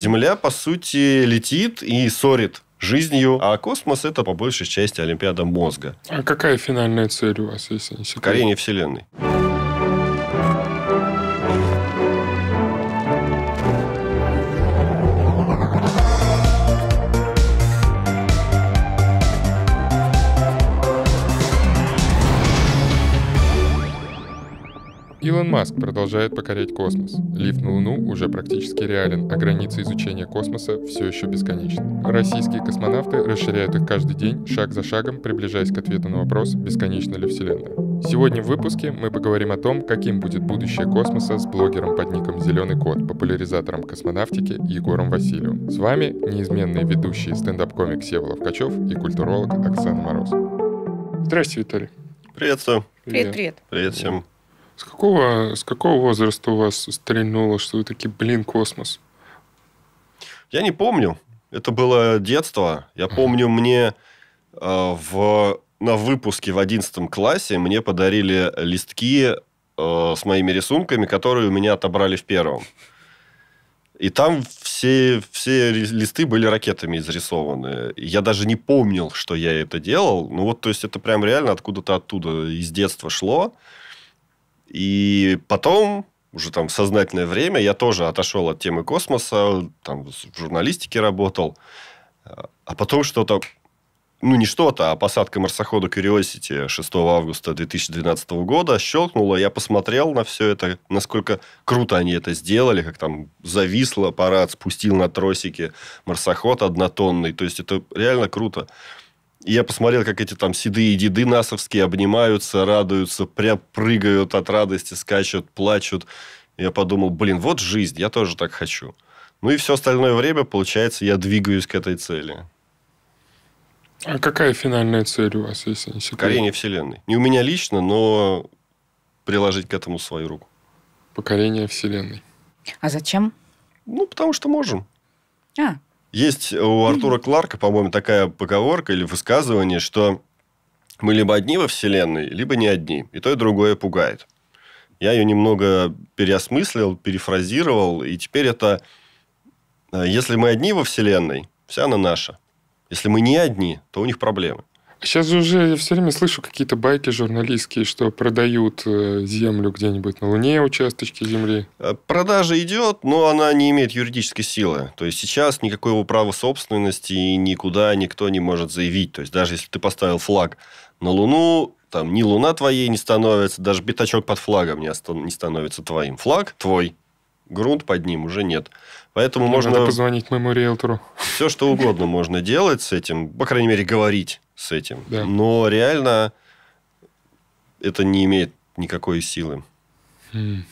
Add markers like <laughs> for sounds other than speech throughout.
Земля, по сути, летит и сорит жизнью, а космос это по большей части Олимпиада мозга. А какая финальная цель у вас, если не секрет? Корение Вселенной. Илон Маск продолжает покорять космос. Лифт на Луну уже практически реален, а границы изучения космоса все еще бесконечны. Российские космонавты расширяют их каждый день, шаг за шагом, приближаясь к ответу на вопрос, бесконечна ли Вселенная. Сегодня в выпуске мы поговорим о том, каким будет будущее космоса с блогером под ником «Зеленый кот», популяризатором космонавтики Егором Васильевым. С вами неизменные ведущие стендап-комик Сева Ловкачев и культуролог Оксана Мороз. Здрасте, Виталий. Приветствую. Привет, привет. Привет всем. С какого, с какого возраста у вас стрельнуло, что вы такие, блин, космос? Я не помню. Это было детство. Я помню, мне э, в, на выпуске в 11 классе мне подарили листки э, с моими рисунками, которые у меня отобрали в первом. И там все, все листы были ракетами изрисованы. Я даже не помнил, что я это делал. Ну вот, то есть, это прям реально откуда-то оттуда из детства шло. И потом, уже там в сознательное время, я тоже отошел от темы космоса, там в журналистике работал. А, а потом что-то, ну не что-то, а посадка марсохода Curiosity 6 августа 2012 года щелкнула. Я посмотрел на все это, насколько круто они это сделали, как там зависло аппарат, спустил на тросики марсоход однотонный. То есть это реально круто я посмотрел, как эти там седые деды насовские обнимаются, радуются, прям прыгают от радости, скачут, плачут. я подумал, блин, вот жизнь, я тоже так хочу. Ну и все остальное время, получается, я двигаюсь к этой цели. А какая финальная цель у вас, если не секрет? Покорение Вселенной. Не у меня лично, но приложить к этому свою руку. Покорение Вселенной. А зачем? Ну, потому что можем. А, есть у Артура <clears throat> Кларка, по-моему, такая поговорка или высказывание, что мы либо одни во Вселенной, либо не одни. И то, и другое пугает. Я ее немного переосмыслил, перефразировал, и теперь это... Э, если мы одни во Вселенной, вся она наша. Если мы не одни, то у них проблемы. Сейчас же уже я все время слышу какие-то байки журналистские, что продают э, землю где-нибудь на Луне, участочки земли. Э, продажа идет, но она не имеет юридической силы. То есть сейчас никакого права собственности никуда никто не может заявить. То есть даже если ты поставил флаг на Луну, там ни Луна твоей не становится, даже пятачок под флагом не, останов... не становится твоим. Флаг твой, грунт под ним уже нет. Поэтому Мне можно... Надо позвонить моему риэлтору. Все, что угодно <laughs> можно делать с этим, по крайней мере, говорить с этим. Да. Но реально это не имеет никакой силы. Хм.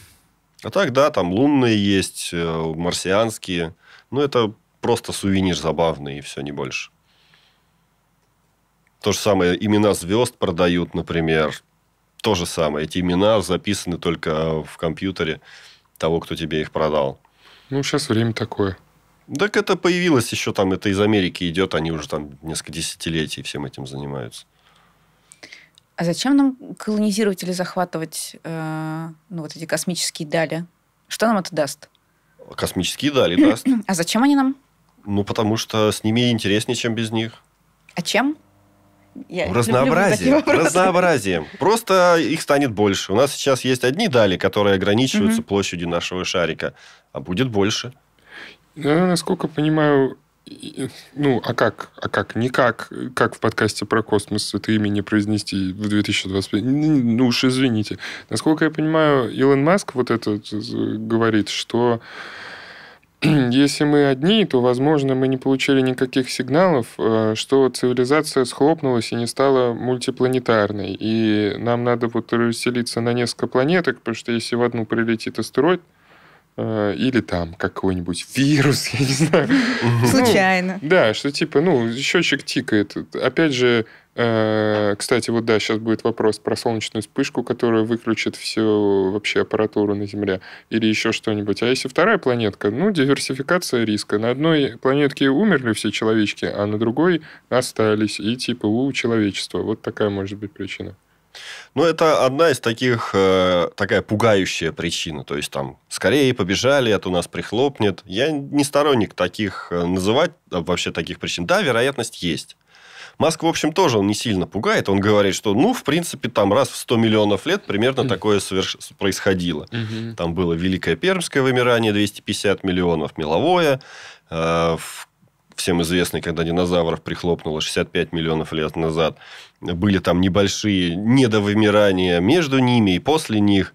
А так, да, там лунные есть, э, марсианские. Ну, это просто сувенир забавный, и все, не больше. То же самое, имена звезд продают, например. То же самое. Эти имена записаны только в компьютере того, кто тебе их продал. Ну, сейчас время такое. Так это появилось еще там, это из Америки идет, они уже там несколько десятилетий всем этим занимаются. А зачем нам колонизировать или захватывать э, ну, вот эти космические дали? Что нам это даст? Космические дали даст. <clears throat> А зачем они нам? Ну, потому что с ними интереснее, чем без них. А чем? я Разнообразие. Разнообразием. Просто их станет больше. У нас сейчас есть одни дали, которые ограничиваются угу. площадью нашего шарика, а будет больше. Я, насколько понимаю, ну, а как? А как? Никак. Как в подкасте про космос это имя не произнести в 2025? Ну уж извините. Насколько я понимаю, Илон Маск вот этот э, говорит, что <clears throat> если мы одни, то, возможно, мы не получили никаких сигналов, э, что цивилизация схлопнулась и не стала мультипланетарной. И нам надо вот расселиться на несколько планеток, потому что если в одну прилетит астероид, э, или там какой-нибудь вирус, <laughs> я не знаю. Ну, Случайно. Ну, да, что типа, ну, счетчик тикает. Опять же, Э, кстати, вот да, сейчас будет вопрос про солнечную вспышку, которая выключит всю вообще аппаратуру на Земле или еще что-нибудь. А если вторая планетка, ну, диверсификация риска. На одной планетке умерли все человечки, а на другой остались. И типа у человечества. Вот такая может быть причина. Ну, это одна из таких, э, такая пугающая причина. То есть, там, скорее побежали, это а у нас прихлопнет. Я не сторонник таких, э, называть а вообще таких причин. Да, вероятность есть. Маск, в общем, тоже он не сильно пугает. Он говорит, что, ну, в принципе, там раз в 100 миллионов лет примерно mm такое соверш... происходило. Mm-hmm. Там было Великое Пермское вымирание, 250 миллионов, меловое. Э, всем известный, когда динозавров прихлопнуло 65 миллионов лет назад. Были там небольшие недовымирания между ними и после них.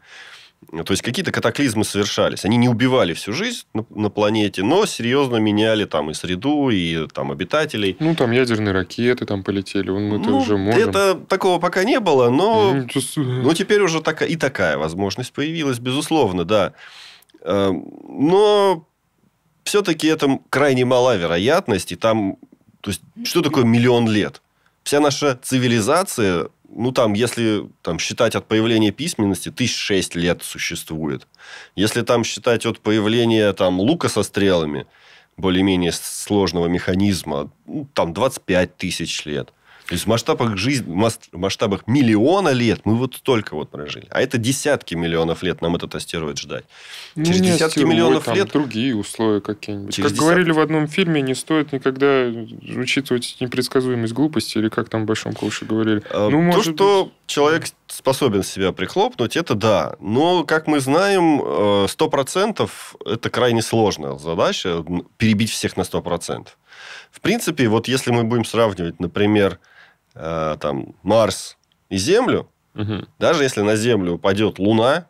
То есть какие-то катаклизмы совершались. Они не убивали всю жизнь на, планете, но серьезно меняли там и среду, и там обитателей. Ну, там ядерные ракеты там полетели, мы ну, это уже можем. Это такого пока не было, но, но ну, ну, теперь уже такая, и такая возможность появилась, безусловно, да. Эм, но все-таки это крайне мала вероятность, и там, то есть, что такое миллион лет? Вся наша цивилизация ну, там, если там, считать от появления письменности, тысяч шесть лет существует. Если там считать от появления там, лука со стрелами, более-менее сложного механизма, ну, там 25 тысяч лет – то есть в масштабах, жизни, в масштабах миллиона лет мы вот только вот прожили. А это десятки миллионов лет нам это тестировать ждать. Ну, Через нет, десятки миллионов там лет... другие условия какие-нибудь. как десятки... говорили в одном фильме, не стоит никогда учитывать непредсказуемость глупости, или как там в Большом Куше говорили. А, ну, то, что быть... человек способен себя прихлопнуть, это да. Но, как мы знаем, 100% э, это крайне сложная задача, перебить всех на 100%. В принципе, вот если мы будем сравнивать, например, э, там, Марс и Землю, угу. даже если на Землю упадет Луна,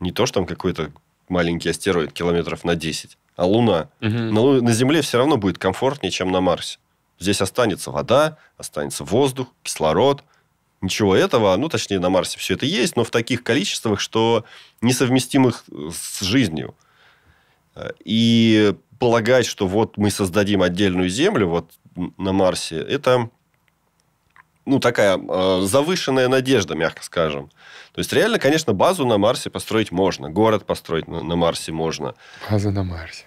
не то, что там какой-то маленький астероид километров на 10, а Луна, угу. на, на Земле все равно будет комфортнее, чем на Марсе. Здесь останется вода, останется воздух, кислород. Ничего этого, ну, точнее, на Марсе все это есть, но в таких количествах, что несовместимых э, с жизнью. Э, и полагать, что вот мы создадим отдельную Землю вот на Марсе, это ну, такая э, завышенная надежда, мягко скажем. То есть, реально, конечно, базу на Марсе построить можно, город построить на, на Марсе можно. База на Марсе.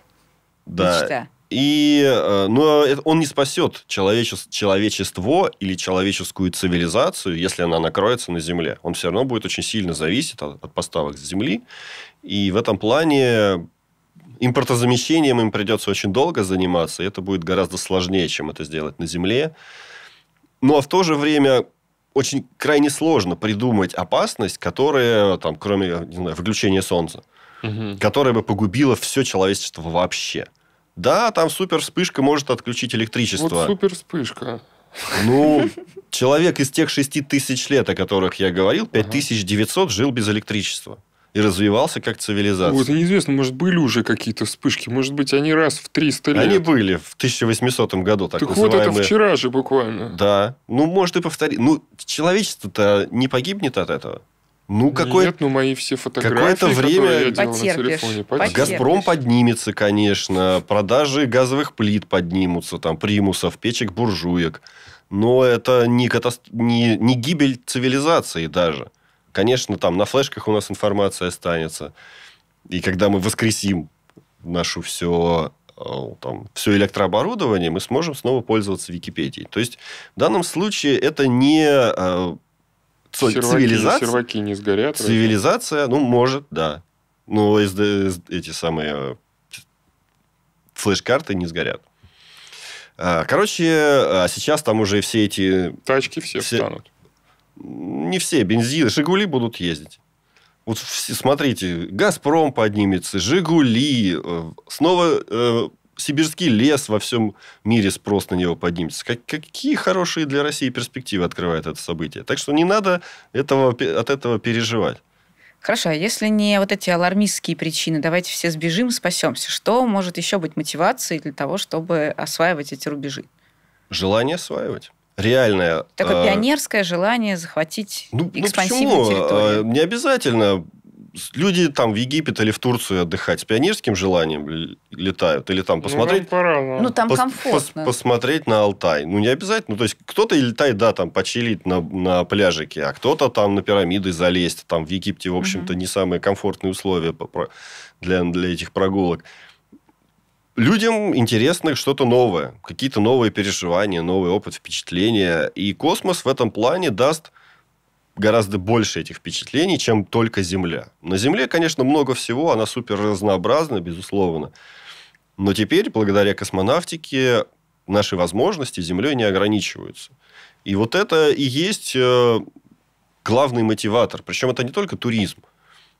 Да. Мечта. И, э, но это, он не спасет человечес, человечество или человеческую цивилизацию, если она накроется на Земле. Он все равно будет очень сильно зависеть от, от поставок с Земли. И в этом плане импортозамещением им придется очень долго заниматься, и это будет гораздо сложнее, чем это сделать на Земле. Ну, а в то же время очень крайне сложно придумать опасность, которая, там, кроме не знаю, выключения солнца, угу. которая бы погубила все человечество вообще. Да, там супер вспышка может отключить электричество. Вот супер вспышка. Ну, человек из тех 6 тысяч лет, о которых я говорил, 5900 жил без электричества и развивался как цивилизация. Вот, неизвестно, может, были уже какие-то вспышки, может быть, они раз в 300 лет. Они были в 1800 году, так, так называемые... вот это вчера же буквально. Да. Ну, может, и повторить. Ну, человечество-то не погибнет от этого. Ну, какое... Нет, ну, мои все фотографии, Какое-то время я делал потерпишь, на телефоне, потерпишь. «Газпром» поднимется, конечно. Продажи газовых плит поднимутся, там, примусов, печек, буржуек. Но это не, катаст... не, не гибель цивилизации даже. Конечно, там на флешках у нас информация останется. И когда мы воскресим нашу все э, там, все электрооборудование, мы сможем снова пользоваться Википедией. То есть, в данном случае это не э, серваки, цивилизация. Серваки не сгорят. Цивилизация, разве? ну, может, да. Но эти самые э, флеш-карты не сгорят. Короче, а сейчас там уже все эти... Тачки все, все... встанут не все бензины, Жигули будут ездить. Вот смотрите, Газпром поднимется, Жигули, э, снова э, сибирский лес во всем мире спрос на него поднимется. Как, какие хорошие для России перспективы открывает это событие? Так что не надо этого, от этого переживать. Хорошо, а если не вот эти алармистские причины, давайте все сбежим, спасемся, что может еще быть мотивацией для того, чтобы осваивать эти рубежи? Желание осваивать реальное... Такое э, пионерское желание захватить ну, ну экспансивную ну территорию. А, не обязательно. Люди там в Египет или в Турцию отдыхать с пионерским желанием летают. Или там ну, посмотреть... Ну, ну там пос, комфортно. Пос, посмотреть на Алтай. Ну, не обязательно. Ну, то есть, кто-то и летает, да, там, почилить на, на пляжике, а кто-то там на пирамиды залезть. Там в Египте, в общем-то, угу. не самые комфортные условия для, для этих прогулок людям интересно что-то новое, какие-то новые переживания, новый опыт, впечатления. И космос в этом плане даст гораздо больше этих впечатлений, чем только Земля. На Земле, конечно, много всего, она супер разнообразна, безусловно. Но теперь, благодаря космонавтике, наши возможности Землей не ограничиваются. И вот это и есть э, главный мотиватор. Причем это не только туризм.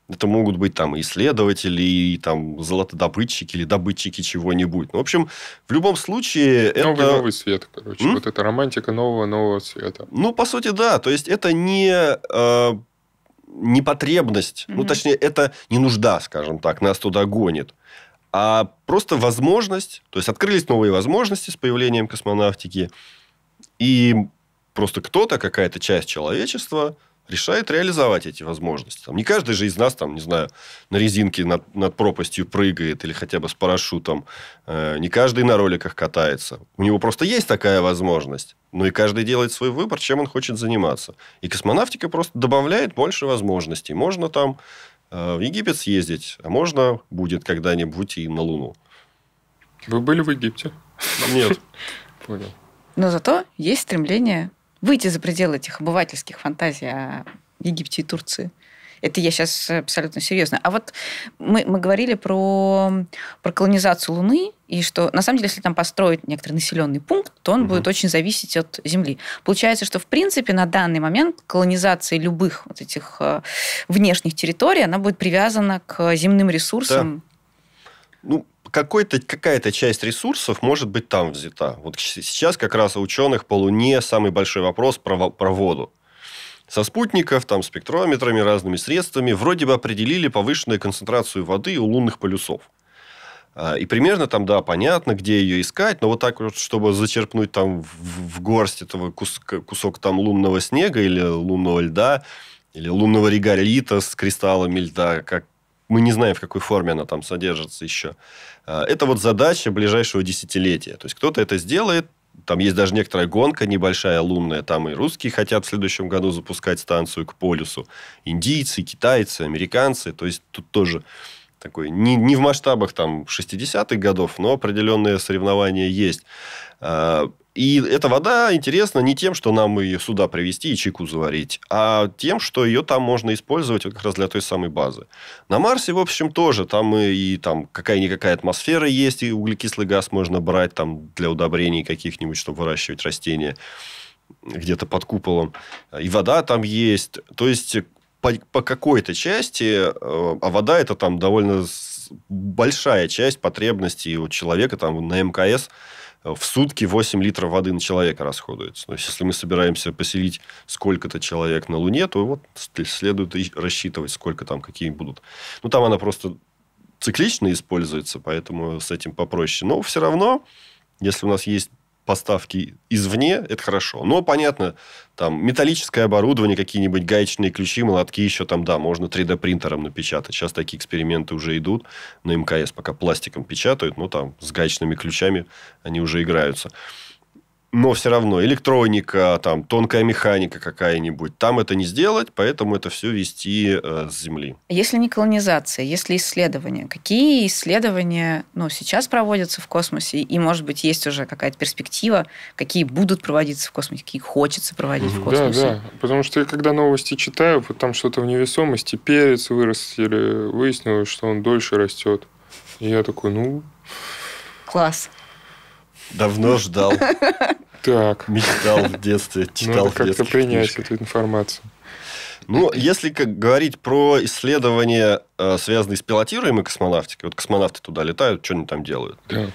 Это могут быть там исследователи, и, там золотодобытчики или добытчики чего-нибудь. Ну, в общем, в любом случае это... Новый, новый свет, короче. М? Вот это романтика нового-нового света. Ну, по сути, да. То есть, это не... Э, не потребность, mm-hmm. ну точнее это не нужда, скажем так, нас туда гонит, а просто возможность, то есть открылись новые возможности с появлением космонавтики, и просто кто-то, какая-то часть человечества решает реализовать эти возможности. Там, не каждый же из нас, там, не знаю, на резинке над, над пропастью прыгает или хотя бы с парашютом. Э, не каждый на роликах катается. У него просто есть такая возможность. Но и каждый делает свой выбор, чем он хочет заниматься. И космонавтика просто добавляет больше возможностей. Можно там э, в Египет съездить, а можно будет когда-нибудь и на Луну. Вы были в Египте? Нет. Понял. Но зато есть стремление выйти за пределы этих обывательских фантазий о Египте и Турции. Это я сейчас абсолютно серьезно. А вот мы, мы говорили про, про колонизацию Луны, и что на самом деле, если там построить некоторый населенный пункт, то он угу. будет очень зависеть от Земли. Получается, что в принципе на данный момент колонизация любых вот этих э, внешних территорий, она будет привязана к земным ресурсам. Да. Ну, какой-то, какая-то часть ресурсов может быть там взята. Вот сейчас как раз у ученых по Луне самый большой вопрос про, про воду. Со спутников, там, спектрометрами, разными средствами вроде бы определили повышенную концентрацию воды у лунных полюсов. А, и примерно там, да, понятно, где ее искать, но вот так вот, чтобы зачерпнуть там в, в горсть этого кус, кусок там лунного снега или лунного льда, или лунного реголита с кристаллами льда, как, мы не знаем, в какой форме она там содержится еще. А, это вот задача ближайшего десятилетия. То есть кто-то это сделает, там есть даже некоторая гонка небольшая лунная, там и русские хотят в следующем году запускать станцию к полюсу, индийцы, китайцы, американцы, то есть тут тоже такой, не, не в масштабах там 60-х годов, но определенные соревнования есть. А, и эта вода интересна не тем, что нам ее сюда привезти и чайку заварить, а тем, что ее там можно использовать как раз для той самой базы. На Марсе, в общем, тоже. Там и, и там какая-никакая атмосфера есть, и углекислый газ можно брать там для удобрений каких-нибудь, чтобы выращивать растения где-то под куполом. И вода там есть. То есть, по, по какой-то части, э, а вода это там довольно большая часть потребностей у человека там на МКС – Э, в сутки 8 литров воды на человека расходуется. То есть, если мы собираемся поселить сколько-то человек на Луне, то вот следует рассчитывать, сколько там, какие будут. Ну, там она просто циклично используется, поэтому с этим попроще. Но все равно, если у нас есть поставки извне, это хорошо. Но, понятно, там металлическое оборудование, какие-нибудь гаечные ключи, молотки еще там, да, можно 3D-принтером напечатать. Сейчас такие эксперименты уже идут. На МКС пока пластиком печатают, но там с гаечными ключами они уже играются но все равно электроника, там, тонкая механика какая-нибудь. Там это не сделать, поэтому это все вести э, с Земли. Если не колонизация, если исследования, какие исследования ну, сейчас проводятся в космосе, и, может быть, есть уже какая-то перспектива, какие будут проводиться в космосе, какие хочется проводить в космосе? Да, да, потому что я когда новости читаю, вот там что-то в невесомости, перец вырос, или выяснилось, что он дольше растет. И я такой, ну... Класс. Давно ждал. <laughs> Так. Мечтал в детстве, читал Надо в детстве. как-то принять книжках. эту информацию. Ну, если как говорить про исследования, э, связанные с пилотируемой космонавтикой, вот космонавты туда летают, что они там делают? Да.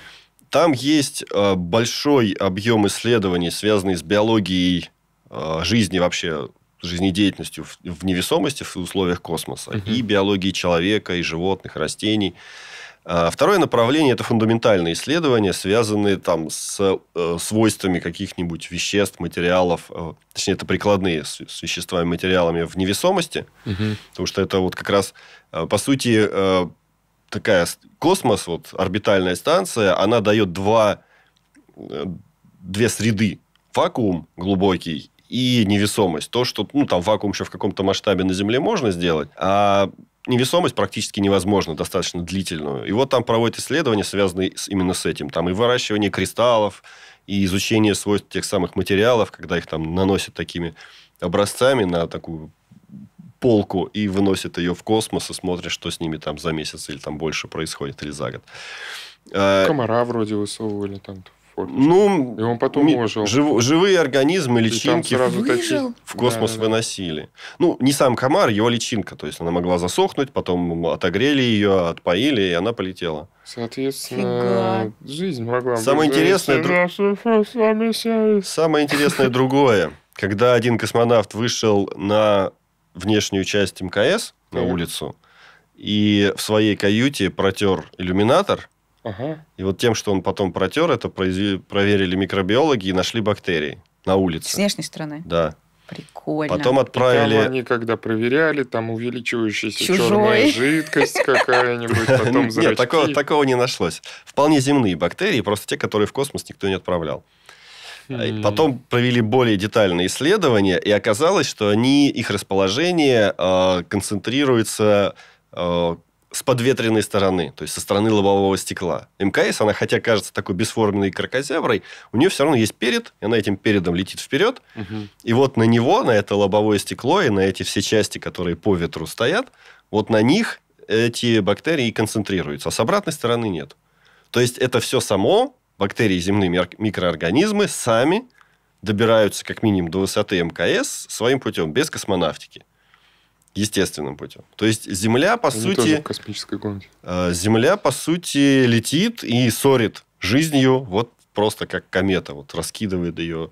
Там есть э, большой объем исследований, связанные с биологией э, жизни вообще жизнедеятельностью в невесомости в условиях космоса угу. и биологии человека и животных растений а, второе направление – это фундаментальные исследования, связанные там, с э, свойствами каких-нибудь веществ, материалов, э, точнее, это прикладные с, веществами, материалами в невесомости, угу. потому что это вот как раз, э, по сути, такая космос, вот орбитальная станция, она дает два, две среды. Вакуум глубокий и невесомость. То, что ну, там вакуум еще в каком-то масштабе на Земле можно сделать, а невесомость практически невозможна, достаточно длительную. И вот там проводят исследования, связанные именно с этим. Там и выращивание кристаллов, и изучение свойств тех самых материалов, когда их там наносят такими образцами на такую полку и выносят ее в космос и смотрят, что с ними там за месяц или там больше происходит, или за год. А, Комара вроде высовывали там фоточку. Ну, и он потом ожил. Жив, живые организмы, личинки сразу выжил? в космос да, да, выносили. Ну, не сам комар, его личинка. То есть она могла засохнуть, потом отогрели ее, отпоили, и она полетела. Соответственно, Фига. жизнь могла Самое Интересное, дру... Самое интересное другое. Когда один космонавт вышел на внешнюю часть МКС, на улицу, и в своей каюте протер иллюминатор – Ага. И вот тем, что он потом протер, это проверили микробиологи и нашли бактерии на улице. С внешней стороны? Да. Прикольно. Потом отправили... Там они когда проверяли, там увеличивающаяся Чужой. черная жидкость какая-нибудь, <laughs> потом зрачки. Нет, такого, не нашлось. Вполне земные бактерии, просто те, которые в космос никто не отправлял. А хм. Потом провели более детальные исследования, и оказалось, что они, их расположение а, концентрируется а, с подветренной стороны, то есть со стороны лобового стекла. МКС, она хотя кажется такой бесформенной крокозяброй, у нее все равно есть перед, и она этим передом летит вперед. Угу. И вот на него, на это лобовое стекло и на эти все части, которые по ветру стоят, вот на них эти бактерии концентрируются, а с обратной стороны нет. То есть это все само, бактерии, земные микроорганизмы сами добираются как минимум до высоты МКС своим путем, без космонавтики естественным путем. То есть Земля, по Они сути... космической гонке. Э, Земля, по сути, летит и сорит жизнью вот просто как комета, вот раскидывает ее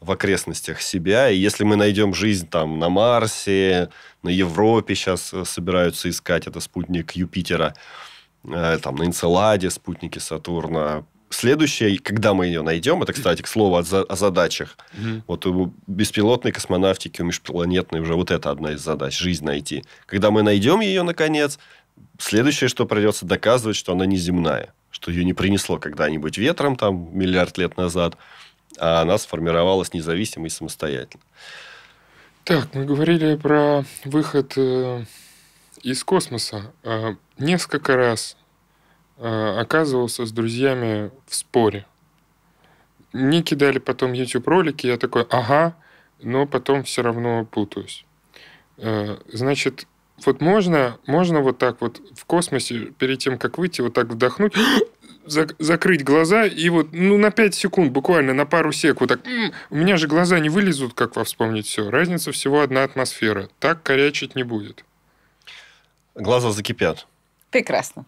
в окрестностях себя. И если мы найдем жизнь там на Марсе, на Европе сейчас э, собираются искать, это спутник Юпитера, э, там на Инцеладе спутники Сатурна, следующее, когда мы ее найдем, это, кстати, к слову о, за, о задачах. Угу. Вот у беспилотной космонавтики, у межпланетной уже вот это одна из задач, жизнь найти. Когда мы найдем ее, наконец, следующее, что придется доказывать, что она не земная, что ее не принесло когда-нибудь ветром, там, миллиард лет назад, а она сформировалась независимо и самостоятельно. Так, мы говорили про выход э, из космоса. А, несколько раз Э, оказывался с друзьями в споре. Мне кидали потом YouTube ролики, я такой, ага, но потом все равно путаюсь. Э, значит, вот можно, можно вот так вот в космосе, перед тем, как выйти, вот так вдохнуть, <gasps> закрыть глаза и вот, ну, на 5 секунд, буквально на пару сек, вот так, у меня же глаза не вылезут, как во «Вспомнить все». Разница всего одна атмосфера. Так корячить не будет. Глаза закипят. Прекрасно.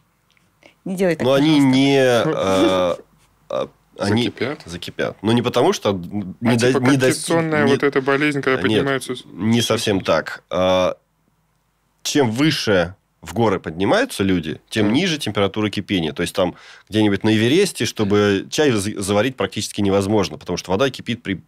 Не делай так. Но они не... <laughs> Э, а, они закипят? закипят. Но ну, не потому что... А не типа до, не достиг, вот эта болезнь, когда нет, поднимаются... не совсем так. А, чем выше в горы поднимаются люди, тем mm. ниже температура кипения. То есть, там где-нибудь на Эвересте, чтобы чай заварить практически невозможно, потому что вода кипит при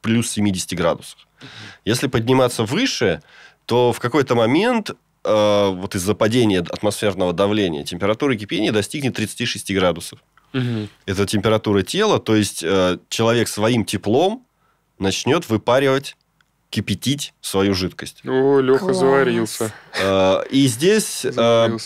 плюс 70 градусах. Mm. Если подниматься выше, то в какой-то момент Э, вот из-за падения атмосферного давления температура кипения достигнет 36 градусов. Угу. Это температура тела, то есть э, человек своим теплом начнет выпаривать кипятить свою жидкость. О, Леха Класс. заварился. Э, и здесь э,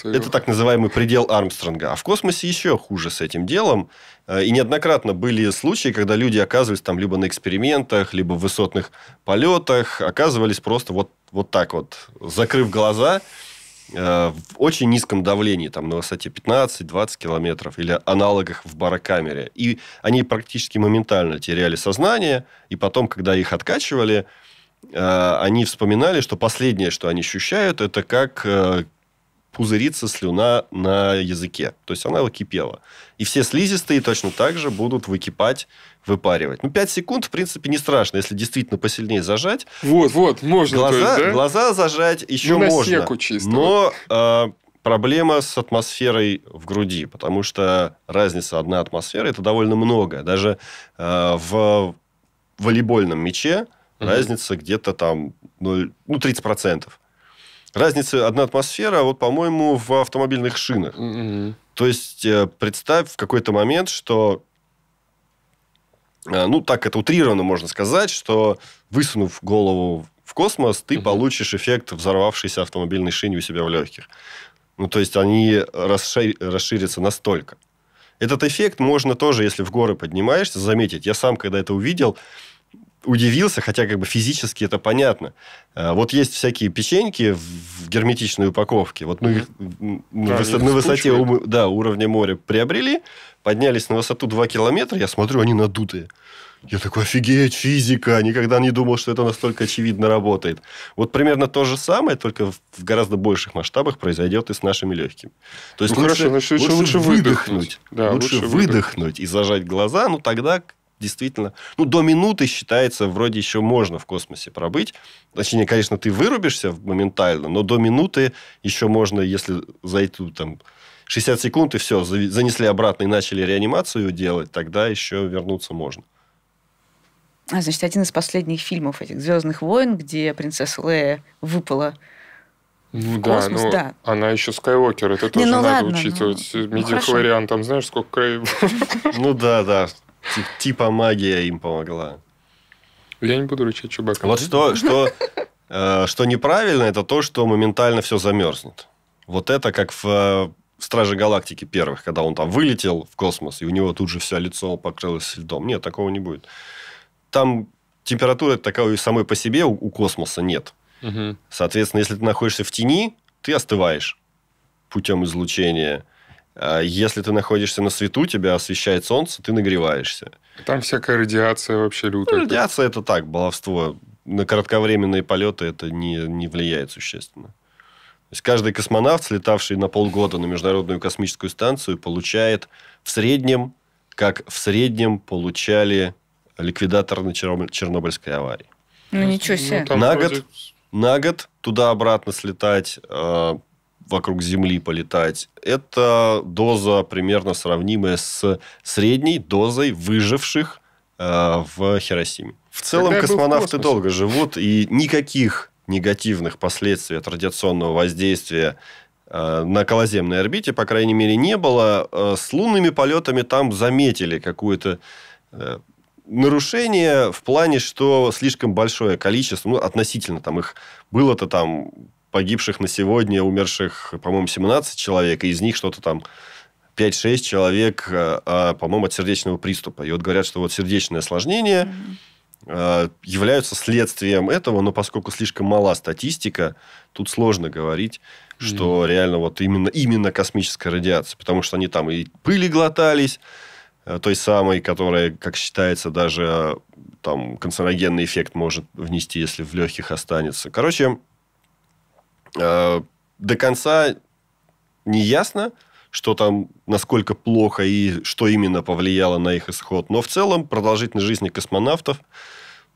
это так называемый предел Армстронга. А в космосе еще хуже с этим делом. Э, и неоднократно были случаи, когда люди оказывались там либо на экспериментах, либо в высотных полетах, оказывались просто вот вот так вот, закрыв глаза, э, в очень низком давлении, там на высоте 15-20 километров, или аналогах в барокамере. И они практически моментально теряли сознание, и потом, когда их откачивали, э, они вспоминали, что последнее, что они ощущают, это как э, пузырится слюна на языке. То есть она выкипела. И все слизистые точно так же будут выкипать выпаривать. Ну, 5 секунд, в принципе, не страшно, если действительно посильнее зажать. Вот, вот, можно. Глаза, есть, да? глаза зажать еще ну, можно. На чисто. Но э, проблема с атмосферой в груди, потому что разница одна атмосфера, это довольно много. Даже э, в волейбольном мяче угу. разница где-то там 0, ну, 30%. Разница одна атмосфера, а вот, по-моему, в автомобильных шинах. Угу. То есть, э, представь в какой-то момент, что Э, ну, так это утрированно можно сказать, что высунув голову в космос, ты угу. получишь эффект взорвавшейся автомобильной шини у себя в легких. Ну, то есть они расшир... расширятся настолько. Этот эффект можно тоже, если в горы поднимаешься, заметить. Я сам, когда это увидел, удивился, хотя как бы физически это понятно. А, вот есть всякие печеньки в герметичной упаковке. Вот мы их да, на высоте, да, уровня моря приобрели, поднялись на высоту 2 километра, я смотрю, они надутые. Я такой, офигеть, физика, никогда не думал, что это настолько очевидно работает. Вот примерно то же самое, только в гораздо больших масштабах произойдет и с нашими легкими. То есть ну, лучше, хорошо, значит, лучше, лучше выдохнуть. выдохнуть. Да, лучше выдохнуть и зажать глаза, ну тогда действительно, ну, до минуты считается, вроде еще можно в космосе пробыть. Точнее, конечно, ты вырубишься моментально, но до минуты еще можно, если зайду там 60 секунд и все, занесли обратно и начали реанимацию делать, тогда еще вернуться можно. А, значит, один из последних фильмов этих «Звездных войн», где принцесса Лея выпала ну, в космос, да, ну, да. Она еще Скайуокер, это ну тоже ну, надо ладно, учитывать. Ну, Медихлориан, ну, там знаешь, сколько... <laughs> Ну да, да. Типа магия им помогла. Я не буду рычать Чубака. Вот что, что, э, что неправильно, это то, что моментально все замерзнет. Вот это как в, в э, Страже Галактики первых, когда он там вылетел в космос, и у него тут же все лицо покрылось льдом. Нет, такого не будет. Там температура такой самой по себе у, у космоса нет. Угу. Соответственно, если ты находишься в тени, ты остываешь путем излучения – а если ты находишься на свету, тебя освещает солнце, ты нагреваешься. Там всякая радиация вообще ну, лютая. Ну, радиация это так, баловство. На кратковременные полеты это не, не влияет существенно. То есть каждый космонавт, слетавший на полгода на Международную космическую станцию, получает в среднем, как в среднем получали ликвидатор на Чернобыльской аварии. Ну, ничего себе. Ну, на, год, на год туда-обратно слетать а, вокруг Земли полетать, это доза примерно сравнимая с средней дозой выживших э, в Хиросиме. В целом Когда космонавты в долго живут, и никаких негативных последствий от радиационного воздействия э, на околоземной орбите, по крайней мере, не было. Э, с лунными полетами там заметили какое-то э, нарушение в плане, что слишком большое количество, ну, относительно там их было-то там погибших на сегодня, умерших, по-моему, 17 человек, и из них что-то там 5-6 человек, э, а, по-моему, от сердечного приступа. И вот говорят, что вот сердечное осложнение mm э, являются следствием этого, но поскольку слишком мала статистика, тут сложно говорить, mm-hmm. что реально вот именно, именно космическая радиация, потому что они там и пыли глотались, э, той самой, которая, как считается, даже там канцерогенный эффект может внести, если в легких останется. Короче, Э, до конца не ясно, что там, насколько плохо и что именно повлияло на их исход. Но в целом продолжительность жизни космонавтов,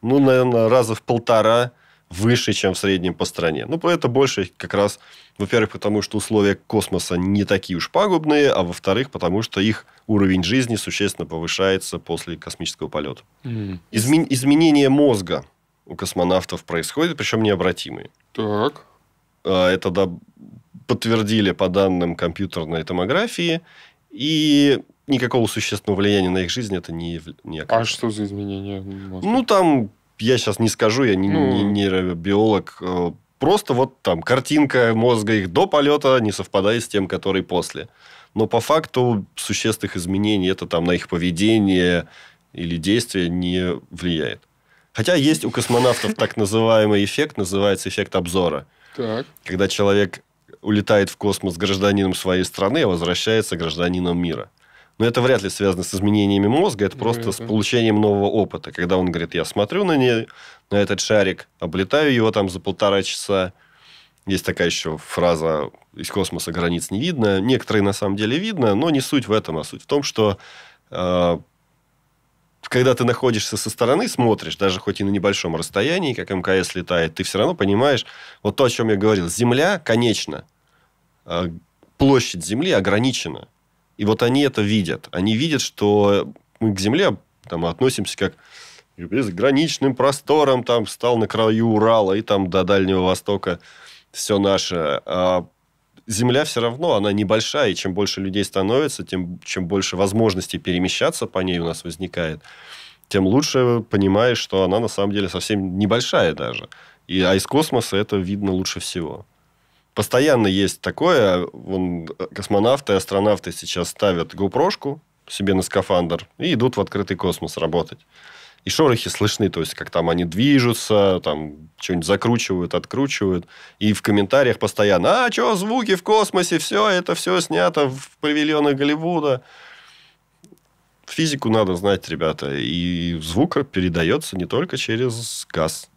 ну, наверное, раза в полтора выше, чем в среднем по стране. Ну, это больше как раз, во-первых, потому что условия космоса не такие уж пагубные, а во-вторых, потому что их уровень жизни существенно повышается после космического полета. Mm. Измен... Изменение мозга у космонавтов происходит, причем необратимые. Так. Э, это да подтвердили по данным компьютерной томографии, и никакого существенного влияния на их жизнь это не, не оказало. А что за изменения? Ну, там, я сейчас не скажу, я не, ну... не нейробиолог, э, просто вот там картинка мозга их до полета не совпадает с тем, который после. Но по факту существенных изменений это там на их поведение или действия не влияет. Хотя есть у космонавтов так называемый эффект, называется эффект обзора – так. Когда человек улетает в космос гражданином своей страны, а возвращается гражданином мира. Но это вряд ли связано с изменениями мозга, это ну, просто это... с получением нового опыта. Когда он говорит, я смотрю на, не, на этот шарик, облетаю его там за полтора часа. Есть такая еще фраза «из космоса границ не видно». Некоторые на самом деле видно, но не суть в этом, а суть в том, что а, когда ты находишься со стороны, смотришь, даже хоть и на небольшом расстоянии, как МКС летает, ты все равно понимаешь, вот то, о чем я говорил, Земля конечна, э, площадь Земли ограничена. И вот они это видят. Они видят, что мы к Земле там, относимся как к безграничным просторам, там, встал на краю Урала и там до Дальнего Востока все наше. А Земля все равно, она небольшая, и чем больше людей становится, тем чем больше возможностей перемещаться по ней у нас возникает, тем лучше понимаешь, что она на самом деле совсем небольшая даже. И, а из космоса это видно лучше всего. Постоянно есть такое, вон, космонавты, астронавты сейчас ставят GoPro-шку себе на скафандр и идут в открытый космос работать и шорохи слышны, то есть, как там они движутся, там что-нибудь закручивают, откручивают. И в комментариях постоянно, а, что, звуки в космосе, все, это все снято в павильонах Голливуда. Физику надо знать, ребята. И звук передается не только через газ.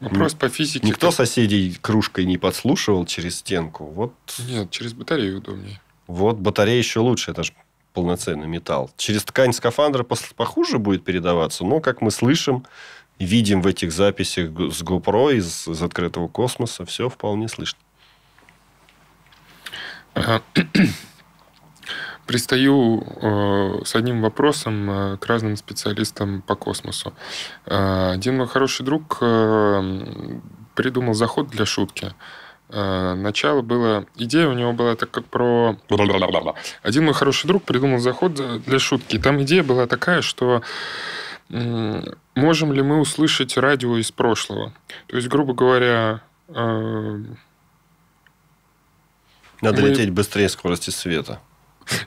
Вопрос ну, по физике. Никто как... соседей кружкой не подслушивал через стенку. Вот... Нет, через батарею удобнее. Вот батарея еще лучше. Это же полноценный металл. Через ткань скафандра похуже будет передаваться, но, как мы слышим, видим в этих записях с GoPro из, из открытого космоса, все вполне слышно. Пристаю э, с одним вопросом э, к разным специалистам по космосу. Э, один мой хороший друг э, придумал заход для шутки. Э, Э, начало было... Идея у него была так как про... Один мой хороший друг придумал заход для шутки. Там идея была такая, что можем ли мы услышать радио из прошлого? То есть, грубо говоря... Э, Надо мы... лететь быстрее скорости света.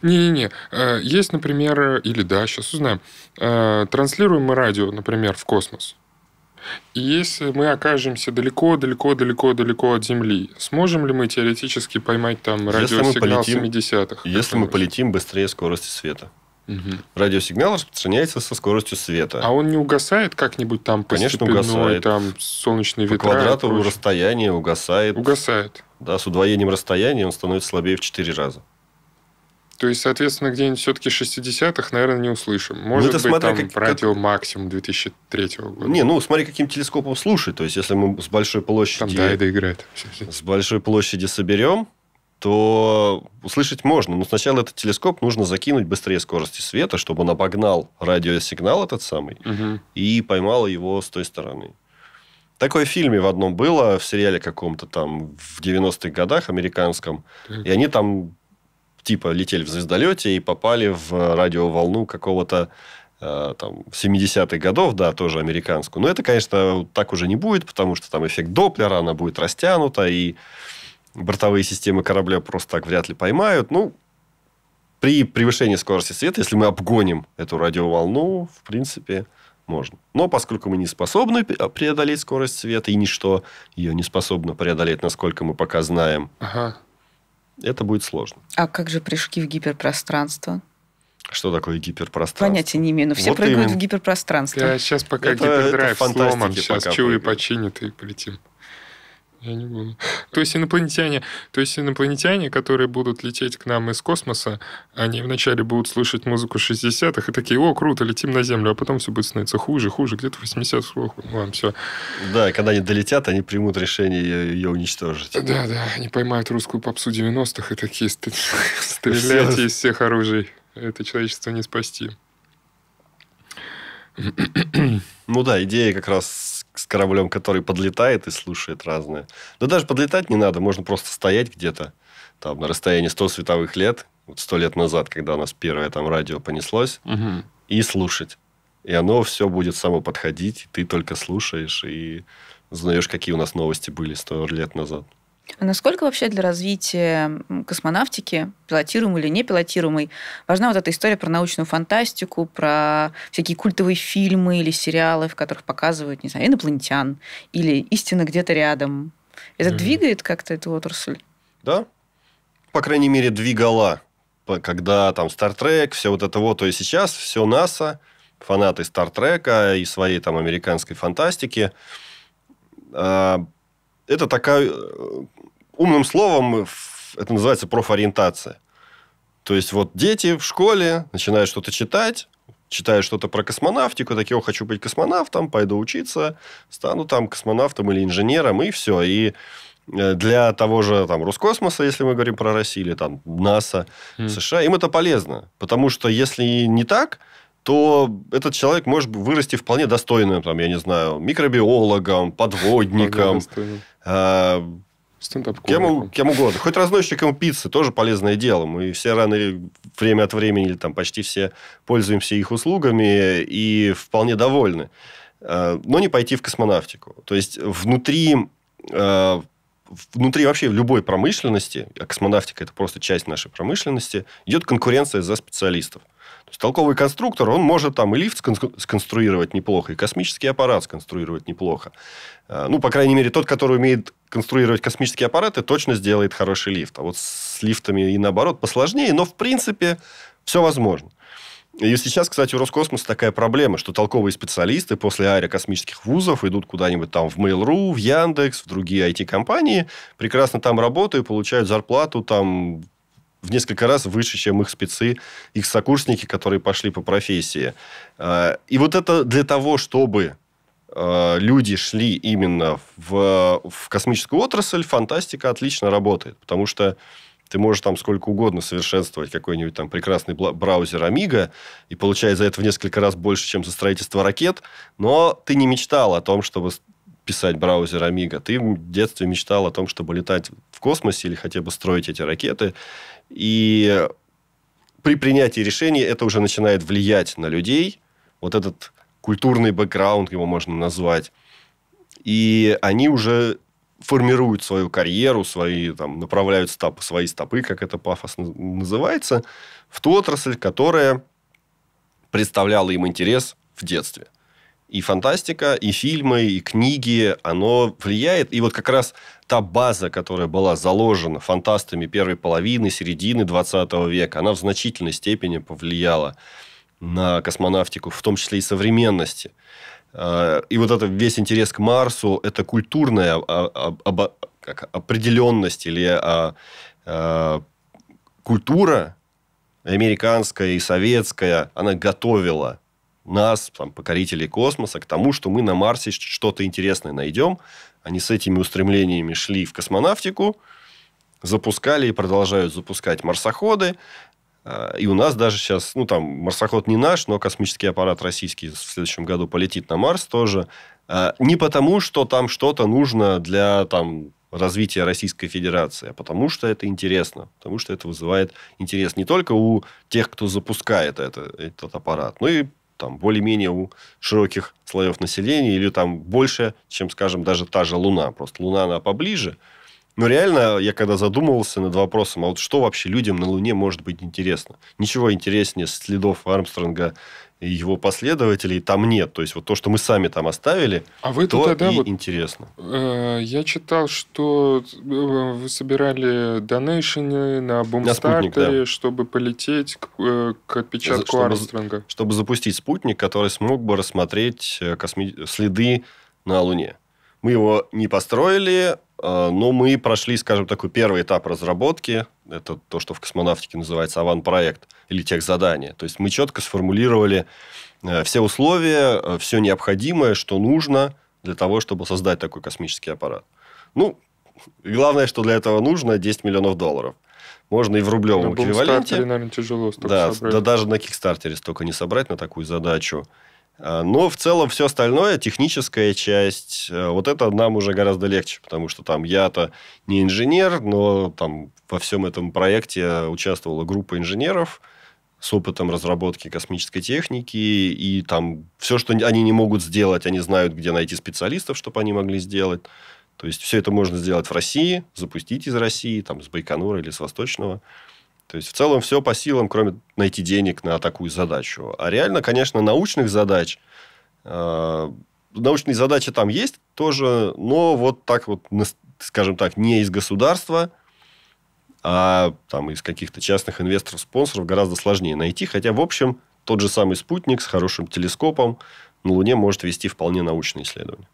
Не-не-не. Э, есть, например, или да, сейчас узнаем. Транслируем мы радио, например, в космос. И если мы окажемся далеко-далеко-далеко-далеко от Земли, сможем ли мы теоретически поймать там радиосигнал если мы полетим, 70-х? Если мы полетим быстрее скорости света. Угу. Радиосигнал распространяется со скоростью света. А он не угасает как-нибудь там Конечно, угасает. там солнечные По ветра? По квадрату расстояние угасает. Угасает. Да, с удвоением расстояния он становится слабее в 4 раза. То есть, соответственно, где-нибудь все-таки 60-х, наверное, не услышим. Ну, Может ну, быть, там как, радио как... максимум 2003 года. Не, ну, смотри, каким телескопом слушать. То есть, если мы с большой площади... Там Дайда играет. <laughs> С большой площади соберем, то услышать можно. Но сначала этот телескоп нужно закинуть быстрее скорости света, чтобы он обогнал радиосигнал этот самый угу. и поймал его с той стороны. Такое в фильме в одном было, в сериале каком-то там в 90-х годах американском. Так. И они там типа летели в звездолете и попали в э, радиоволну какого-то э, там, 70-х годов, да, тоже американскую. Но это, конечно, так уже не будет, потому что там эффект Доплера, она будет растянута, и бортовые системы корабля просто так вряд ли поймают. Ну, при превышении скорости света, если мы обгоним эту радиоволну, в принципе, можно. Но поскольку мы не способны преодолеть скорость света, и ничто ее не способно преодолеть, насколько мы пока знаем, ага это будет сложно. А как же прыжки в гиперпространство? Что такое гиперпространство? Понятия не имею, но все вот прыгают именно. в гиперпространство. Да, сейчас пока это, гипердрайв это сломан, сейчас пока чуи починит и полетим я не буду. То есть инопланетяне, то есть инопланетяне, которые будут лететь к нам из космоса, они вначале будут слушать музыку 60-х и такие, о, круто, летим на Землю, а потом все будет становиться хуже, хуже, где-то в 80-х, ладно, все. Да, когда они долетят, они примут решение ее, ее уничтожить. Да, да, они поймают русскую попсу 90-х и такие стреляйте <laughs> из всех оружий. Это человечество не спасти. Ну да, идея как раз с кораблем, который подлетает и слушает разное. Но даже подлетать не надо, можно просто стоять где-то там на расстоянии 100 световых лет, вот 100 лет назад, когда у нас первое там радио понеслось, угу. и слушать. И оно все будет само подходить, ты только слушаешь и узнаешь, какие у нас новости были 100 лет назад. А насколько вообще для развития космонавтики, пилотируемой или не пилотируемой, важна вот эта история про научную фантастику, про всякие культовые фильмы или сериалы, в которых показывают, не знаю, инопланетян или истина где-то рядом? Это mm двигает как-то эту отрасль? Да. По крайней мере, двигала. Когда там Star Trek, все вот это вот, то и сейчас все НАСА, фанаты Стартрека и своей там американской фантастики а, это такая... Э, умным словом э, это называется профориентация. То есть вот дети в школе начинают что-то читать, читают что-то про космонавтику, такие, о, хочу быть космонавтом, пойду учиться, стану там космонавтом или инженером, и все. И э, для того же там, Роскосмоса, если мы говорим про Россию, или там НАСА, mm. США, им это полезно. Потому что если не так, то этот человек может вырасти вполне достойным, там, я не знаю, микробиологом, подводником, Э, Стендап кем, кем угодно. Хоть разносчиком пиццы тоже полезное дело. Мы все рано время от времени, или там почти все пользуемся их услугами и вполне довольны. Э, но не пойти в космонавтику. То есть внутри э, внутри вообще в любой промышленности, а космонавтика это просто часть нашей промышленности, идет конкуренция за специалистов. То есть, толковый конструктор, он может там и лифт сконструировать неплохо, и космический аппарат сконструировать неплохо. Э, ну, по крайней мере, тот, который умеет конструировать космические аппараты, точно сделает хороший лифт. А вот с лифтами и наоборот посложнее, но, в принципе, все возможно. И сейчас, кстати, у Роскосмоса такая проблема, что толковые специалисты после аэрокосмических вузов идут куда-нибудь там в Mail.ru, в Яндекс, в другие IT-компании, прекрасно там работают, получают зарплату там в несколько раз выше, чем их спецы, их сокурсники, которые пошли по профессии. Э, и вот это для того, чтобы э, люди шли именно в, в космическую отрасль, фантастика отлично работает, потому что ты можешь там сколько угодно совершенствовать какой-нибудь там прекрасный браузер Амига и получая за это в несколько раз больше, чем за строительство ракет, но ты не мечтал о том, чтобы писать браузер Амига. Ты в детстве мечтал о том, чтобы летать в космосе или хотя бы строить эти ракеты. И при принятии решений это уже начинает влиять на людей. Вот этот культурный бэкграунд его можно назвать. И они уже формируют свою карьеру, свои, там, направляют стопы, свои стопы, как это пафосно называется, в ту отрасль, которая представляла им интерес в детстве – и фантастика, и фильмы, и книги, оно влияет. И вот как раз та база, которая была заложена фантастами первой половины, середины 20 века, она в значительной степени повлияла на космонавтику, в том числе и современности. А, и вот это весь интерес к Марсу, это культурная а, а, как, определенность или культура американская и советская, она готовила нас, там, покорителей космоса, к тому, что мы на Марсе что-то интересное найдем. Они с этими устремлениями шли в космонавтику, запускали и продолжают запускать марсоходы. А, и у нас даже сейчас, ну, там, марсоход не наш, но космический аппарат российский в следующем году полетит на Марс тоже. А, не потому, что там что-то нужно для, там, развития Российской Федерации, а потому что это интересно, потому что это вызывает интерес не только у тех, кто запускает это, этот аппарат, но и там более-менее у широких слоев населения или там больше, чем, скажем, даже та же Луна. Просто Луна, она поближе. Но реально, я когда задумывался над вопросом, а вот что вообще людям на Луне может быть интересно? Ничего интереснее следов Армстронга и его последователей там нет. То есть, вот то, что мы сами там оставили, а вы то тогда и вот, интересно. Э, я читал, что э, вы собирали донейшены на бумстартере, да. чтобы полететь к, э, к отпечатку чтобы, Армстронга. Чтобы запустить спутник, который смог бы рассмотреть э, косми... следы на Луне. Мы его не построили, но мы прошли, скажем, такой первый этап разработки. Это то, что в космонавтике называется аван-проект – или тех задания. То есть мы четко сформулировали э, все условия, э, все необходимое, что нужно для того, чтобы создать такой космический аппарат. Ну, главное, что для этого нужно 10 миллионов долларов. Можно и в рублевом на эквиваленте. наверное, тяжело да, собрать. да, даже на Кикстартере столько не собрать на такую задачу. А, но в целом все остальное, техническая часть, э, вот это нам уже гораздо легче, потому что там я-то не инженер, но там во всем этом проекте участвовала группа инженеров, с опытом разработки космической техники, и там все, что они не могут сделать, они знают, где найти специалистов, чтобы они могли сделать. То есть все это можно сделать в России, запустить из России, там, с Байконура или с Восточного. То есть в целом все по силам, кроме найти денег на такую задачу. А реально, конечно, научных задач, э, научные задачи там есть тоже, но вот так вот, скажем так, не из государства, а там из каких-то частных инвесторов, спонсоров гораздо сложнее найти. Хотя, в общем, тот же самый спутник с хорошим телескопом на Луне может вести вполне научные исследования.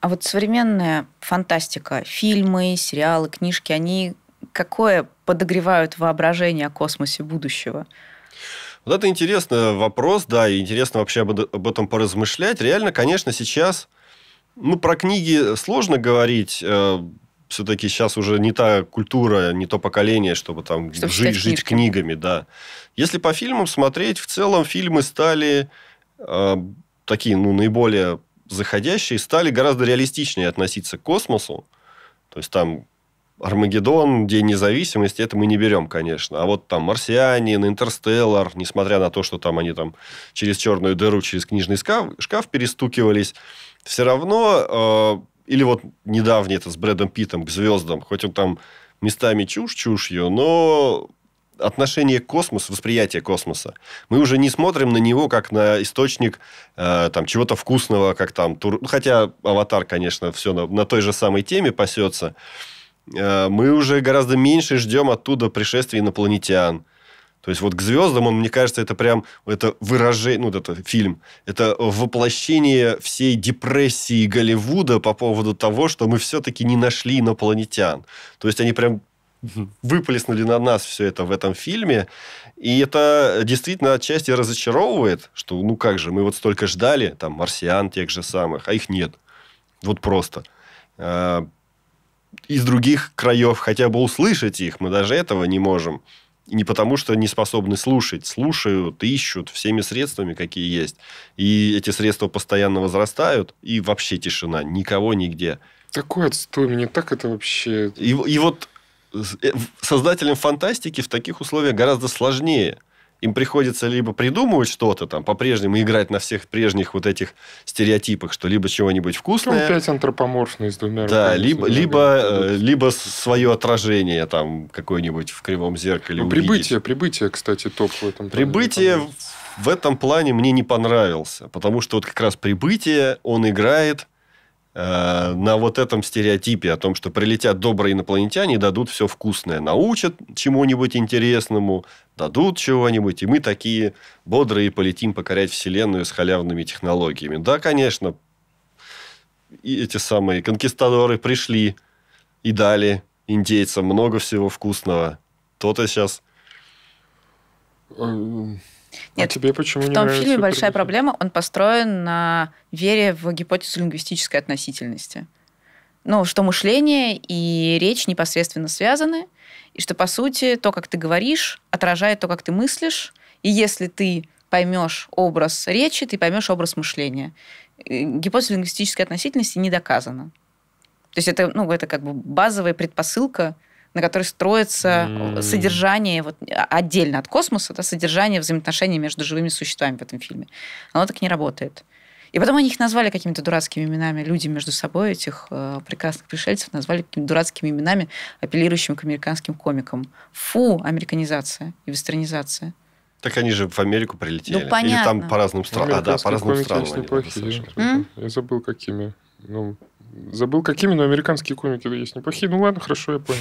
А вот современная фантастика, фильмы, сериалы, книжки, они какое подогревают воображение о космосе будущего? Вот это интересный вопрос, да, и интересно вообще об этом поразмышлять. Реально, конечно, сейчас ну, про книги сложно говорить. Э, все-таки сейчас уже не та культура, не то поколение, чтобы там чтобы жить, жить книгами, да. Если по фильмам смотреть, в целом фильмы стали э, такие, ну, наиболее заходящие, стали гораздо реалистичнее относиться к космосу. То есть там Армагеддон, День независимости, это мы не берем, конечно. А вот там Марсианин, Интерстеллар, несмотря на то, что там они там через черную дыру, через книжный шкаф, шкаф перестукивались, все равно а, или вот недавний это с Брэдом Питом к звездам, хоть он там местами чушь чушью, но отношение к космосу, восприятие космоса. Мы уже не смотрим на него как на источник э, там чего-то вкусного, как там тур... Ну, хотя Аватар, конечно, все на, на той же самой теме пасется. Э, мы уже гораздо меньше ждем оттуда пришествия инопланетян. То есть вот к звездам он, мне кажется, это прям это выражение, ну, вот это фильм, это воплощение всей депрессии Голливуда по поводу того, что мы все-таки не нашли инопланетян. То есть они прям выплеснули на нас все это в этом фильме. И это действительно отчасти разочаровывает, что ну как же, мы вот столько ждали, там, марсиан тех же самых, а их нет. Вот просто а, из других краев хотя бы услышать их. Мы даже этого не можем. И не потому, что не способны слушать. Слушают, ищут всеми средствами, какие есть. И эти средства постоянно возрастают, и вообще тишина. Никого нигде. Такой отстой, мне так это вообще... И, и вот э, создателям фантастики в таких условиях гораздо сложнее – им приходится либо придумывать что-то там, по-прежнему играть на всех прежних вот этих стереотипах, что либо чего-нибудь вкусное. Ну, опять антропоморфный с двумя Да, либо, либо, э, либо свое отражение там какое-нибудь в кривом зеркале ну, увидеть. Прибытие, прибытие, кстати, топ в этом Прибытие в этом плане мне не понравился, потому что вот как раз прибытие, он играет Э, на вот этом стереотипе о том, что прилетят добрые инопланетяне и дадут все вкусное, научат чему-нибудь интересному, дадут чего-нибудь, и мы такие бодрые полетим покорять Вселенную с халявными технологиями. Да, конечно, и эти самые конкистадоры пришли и дали индейцам много всего вкусного. То-то сейчас... Эм, а Нет, а тебе почему в не том фильме большая фильм? проблема, он построен на вере в гипотезу лингвистической относительности. Ну, что мышление и речь непосредственно связаны, и что, по сути, то, как ты говоришь, отражает то, как ты мыслишь, и если ты поймешь образ речи, ты поймешь образ мышления. Гипотеза лингвистической относительности не доказана. То есть это, ну, это как бы базовая предпосылка на которой строится mm. содержание вот, а, отдельно от космоса, да, содержание взаимоотношений между живыми существами в этом фильме. Оно так не работает. И потом они их назвали какими-то дурацкими именами. Люди между собой этих э, прекрасных пришельцев назвали какими-то дурацкими именами, апеллирующими к американским комикам. Фу, американизация и вестернизация. Так они же в Америку прилетели. Ну, понятно. Или там по разным странам. А, да, по разным странам. Я забыл, какими. Ну, Забыл, какими, но американские комики да есть неплохие. Ну ладно, хорошо, я понял.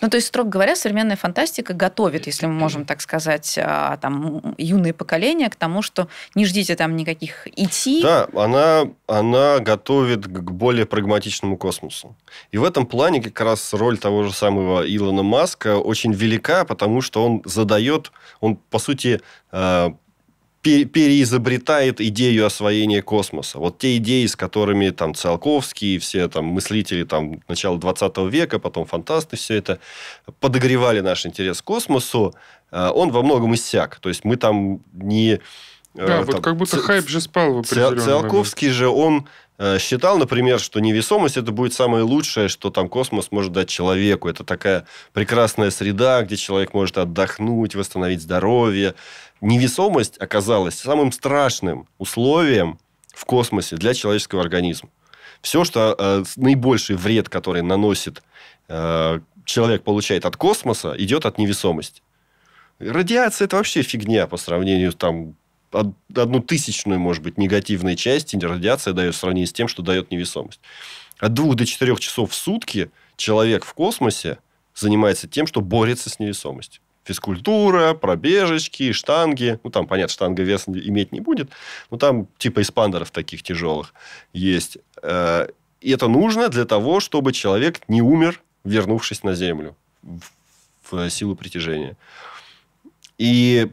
Ну, то есть, строго говоря, современная фантастика готовит, если мы можем так сказать, а, там, юные поколения к тому, что не ждите там никаких идти. Да, она, она готовит к более прагматичному космосу. И в этом плане как раз роль того же самого Илона Маска очень велика, потому что он задает, он, по сути, а, переизобретает идею освоения космоса. Вот те идеи, с которыми там Циолковский и все там мыслители там начала 20 века, потом фантасты, все это подогревали наш интерес к космосу, э, он во многом иссяк. То есть мы там не... Э, да, там, вот как будто ц... хайп же спал в определенный Циолковский момент. же, он э, считал, например, что невесомость это будет самое лучшее, что там космос может дать человеку. Это такая прекрасная среда, где человек может отдохнуть, восстановить здоровье, невесомость оказалась самым страшным условием в космосе для человеческого организма. Все, что э, наибольший вред, который наносит э, человек, получает от космоса, идет от невесомости. Радиация это вообще фигня по сравнению там одну тысячную, может быть, негативной части радиация дает в сравнении с тем, что дает невесомость. От двух до четырех часов в сутки человек в космосе занимается тем, что борется с невесомостью физкультура, пробежечки, штанги. Ну, там, понятно, штанга вес иметь не будет. Но там типа испандеров таких тяжелых есть. Э, и это нужно для того, чтобы человек не умер, вернувшись на Землю в силу притяжения. И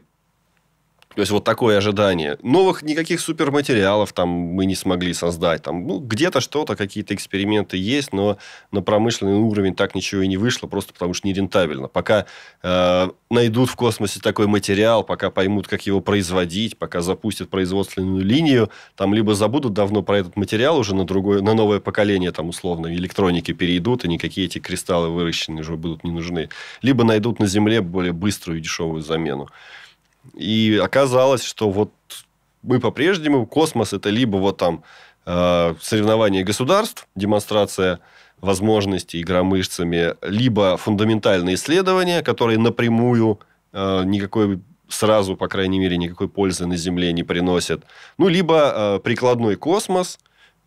то есть, вот такое ожидание. Новых никаких суперматериалов там мы не смогли создать. Там, ну, где-то что-то, какие-то эксперименты есть, но на промышленный уровень так ничего и не вышло, просто потому что нерентабельно. Пока э, найдут в космосе такой материал, пока поймут, как его производить, пока запустят производственную линию, там либо забудут давно про этот материал уже на другое, на новое поколение там условно электроники перейдут, и никакие эти кристаллы выращенные уже будут не нужны. Либо найдут на Земле более быструю и дешевую замену. И оказалось, что вот мы по-прежнему, космос это либо вот там э, соревнование государств, демонстрация возможностей громышцами, либо фундаментальные исследования, которые напрямую э, никакой сразу, по крайней мере, никакой пользы на Земле не приносят. Ну, либо э, прикладной космос,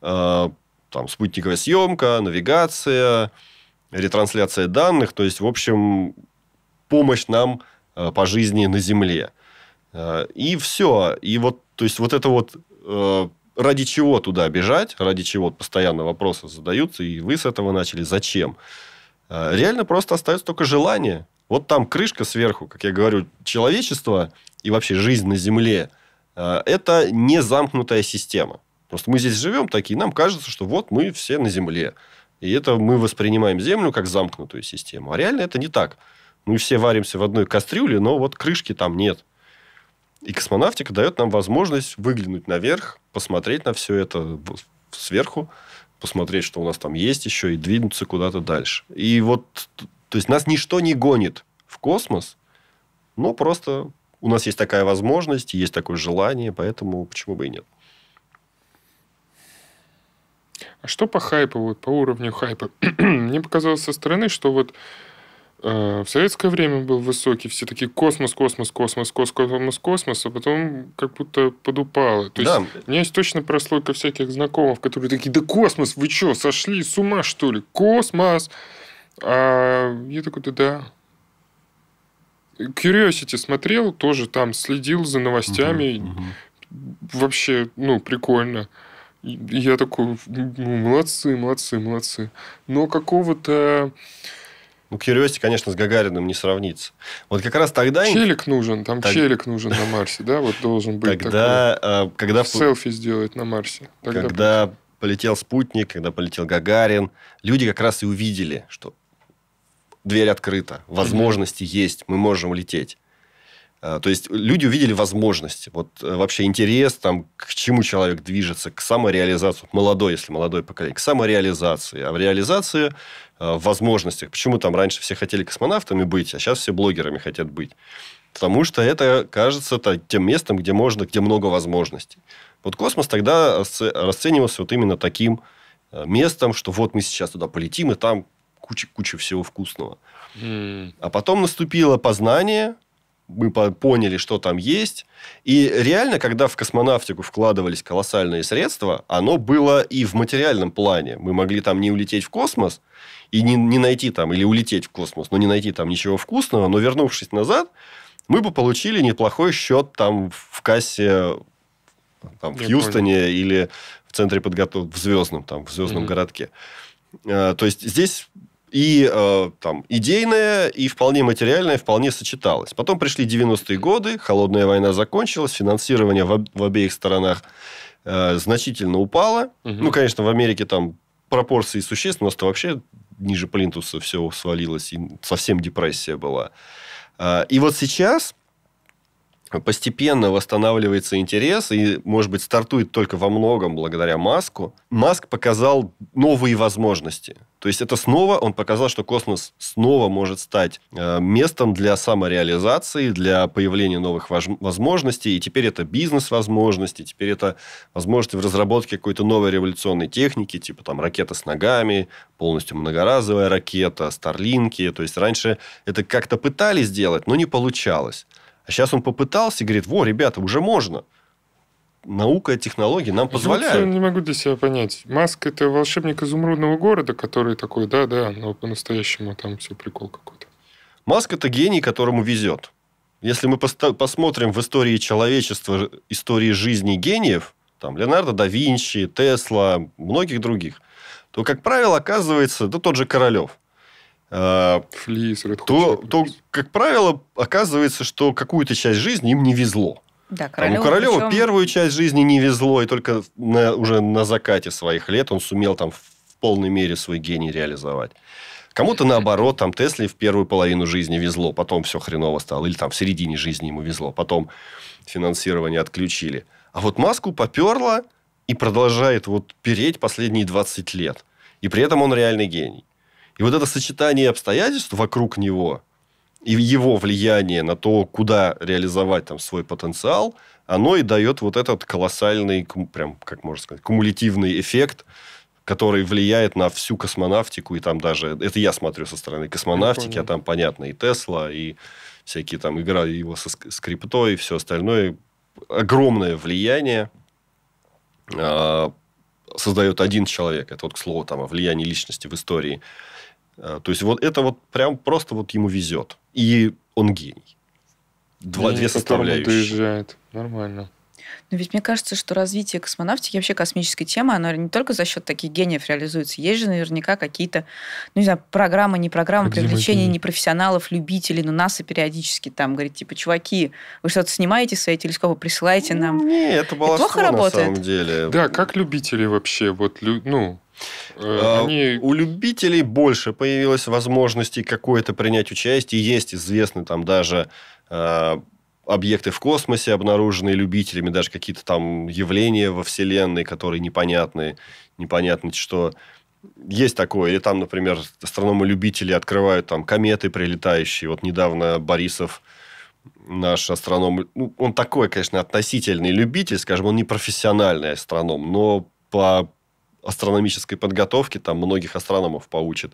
э, там, спутниковая съемка, навигация, ретрансляция данных, то есть, в общем, помощь нам э, по жизни на Земле. Э, и все. И вот, то есть, вот это вот э, ради чего туда бежать, ради чего постоянно вопросы задаются, и вы с этого начали, зачем? Э, реально просто остается только желание. Вот там крышка сверху, как я говорю, человечество и вообще жизнь на Земле – это не замкнутая система. Просто мы здесь живем такие, нам кажется, что вот мы все на Земле. И это мы воспринимаем Землю как замкнутую систему. А реально это не так. Мы все варимся в одной кастрюле, но вот крышки там нет. И космонавтика дает нам возможность выглянуть наверх, посмотреть на все это сверху, посмотреть, что у нас там есть еще, и двинуться куда-то дальше. И вот, то есть нас ничто не гонит в космос, но просто у нас есть такая возможность, есть такое желание, поэтому почему бы и нет. А что по хайпу, вот, по уровню хайпа? <clears throat> Мне показалось со стороны, что вот Э, в советское время был высокий, все такие космос, космос, космос, космос, космос, космос, а потом как будто подупало. То да. есть у меня есть точно прослойка всяких знакомых, которые такие, да космос, вы что, сошли с ума, что ли? Космос! А я такой, да, да. Curiosity смотрел, тоже там следил за новостями. Угу, Вообще, ну, прикольно. Я такой, «Ну, молодцы, молодцы, молодцы. Но какого-то... Ну, Curiosity, конечно, с Гагарином не сравнится. Вот как раз тогда... Челик нужен, там так... челик нужен на Марсе, да? Вот должен быть тогда, такой. А, когда... Селфи сделать на Марсе. Тогда когда будет. полетел спутник, когда полетел Гагарин, люди как раз и увидели, что дверь открыта, возможности есть, мы можем лететь. А, то есть люди увидели возможности, вот э, вообще интерес там, к чему человек движется, к самореализации, молодой, если молодой поколение, к самореализации. А в реализации э, в возможностях. Почему там раньше все хотели космонавтами быть, а сейчас все блогерами хотят быть? Потому что это кажется -то тем местом, где можно, где много возможностей. Вот космос тогда расценивался вот именно таким э, местом, что вот мы сейчас туда полетим, и там куча-куча всего вкусного. Mm. А потом наступило познание – мы поняли, что там есть. И реально, когда в космонавтику вкладывались колоссальные средства, оно было и в материальном плане. Мы могли там не улететь в космос, и не, не найти там, или улететь в космос, но не найти там ничего вкусного, но вернувшись назад, мы бы получили неплохой счет там в кассе там, в Я Хьюстоне понял. или в центре подготовки, в Звездном, там, в Звездном mm-hmm. городке. Э, то есть здесь и э, там идейное, и вполне материальное вполне сочеталось. Потом пришли 90-е годы, холодная война закончилась, финансирование в, в обеих сторонах э, значительно упало. Угу. Ну, конечно, в Америке там пропорции существенно, у нас-то вообще ниже плинтуса все свалилось, и совсем депрессия была. Э, и вот сейчас постепенно восстанавливается интерес и, может быть, стартует только во многом благодаря Маску. Маск показал новые возможности. То есть это снова, он показал, что космос снова может стать э, местом для самореализации, для появления новых возможностей. И теперь это бизнес-возможности, теперь это возможности в разработке какой-то новой революционной техники, типа там ракета с ногами, полностью многоразовая ракета, старлинки. То есть раньше это как-то пытались сделать, но не получалось. А сейчас он попытался и говорит, во, ребята, уже можно. Наука и технологии нам э, позволяют. Я не могу для себя понять. Маск – это волшебник изумрудного города, который такой, да-да, но по-настоящему там все прикол какой-то. Маск – это гений, которому везет. Если мы посмотрим в истории человечества, истории жизни гениев, там, Леонардо да Винчи, Тесла, многих других, то, как правило, оказывается, да тот же Королев – а, Флис, Red Hot то, то, как правило, оказывается, что какую-то часть жизни им не везло. Да, Королева, там, у Королева причем... первую часть жизни не везло, и только на, уже на закате своих лет он сумел там в полной мере свой гений реализовать. Кому-то наоборот, там Тесли в первую половину жизни везло, потом все хреново стало, или там в середине жизни ему везло, потом финансирование отключили. А вот маску поперло и продолжает вот переть последние 20 лет. И при этом он реальный гений. И вот это сочетание обстоятельств вокруг него и его влияние на то, куда реализовать там свой потенциал, оно и дает вот этот колоссальный, прям, как можно сказать, кумулятивный эффект, который влияет на всю космонавтику, и там даже, это я смотрю со стороны космонавтики, а там, понятно, и Тесла, и всякие там игра его со скриптой, и все остальное. Огромное влияние а, создает один человек. Это вот, к слову, там, о влиянии личности в истории. Э, то есть, вот это вот прям просто вот ему везет. И он гений. Два, две составляющие. Доезжает. Нормально. Но ведь мне кажется, что развитие космонавтики, вообще космической темы, оно не только за счет таких гениев реализуется. Есть же наверняка какие-то, ну, не знаю, программы, не программы, а Где привлечения непрофессионалов, любителей. Но ну, НАСА периодически там говорит, типа, чуваки, вы что-то снимаете свои телескопы, присылайте нам. Нет, это было плохо работает. самом деле. Да, как любители вообще, вот, ну, Э, а, они... У любителей больше появилось возможностей какое-то принять участие. Есть известны там даже э, объекты в космосе, обнаруженные любителями, даже какие-то там явления во Вселенной, которые непонятны, непонятно что. Есть такое. Или там, например, астрономы-любители открывают там кометы прилетающие. Вот недавно Борисов, наш астроном, ну, он такой, конечно, относительный любитель, скажем, он не профессиональный астроном, но по астрономической подготовки, там многих астрономов поучит.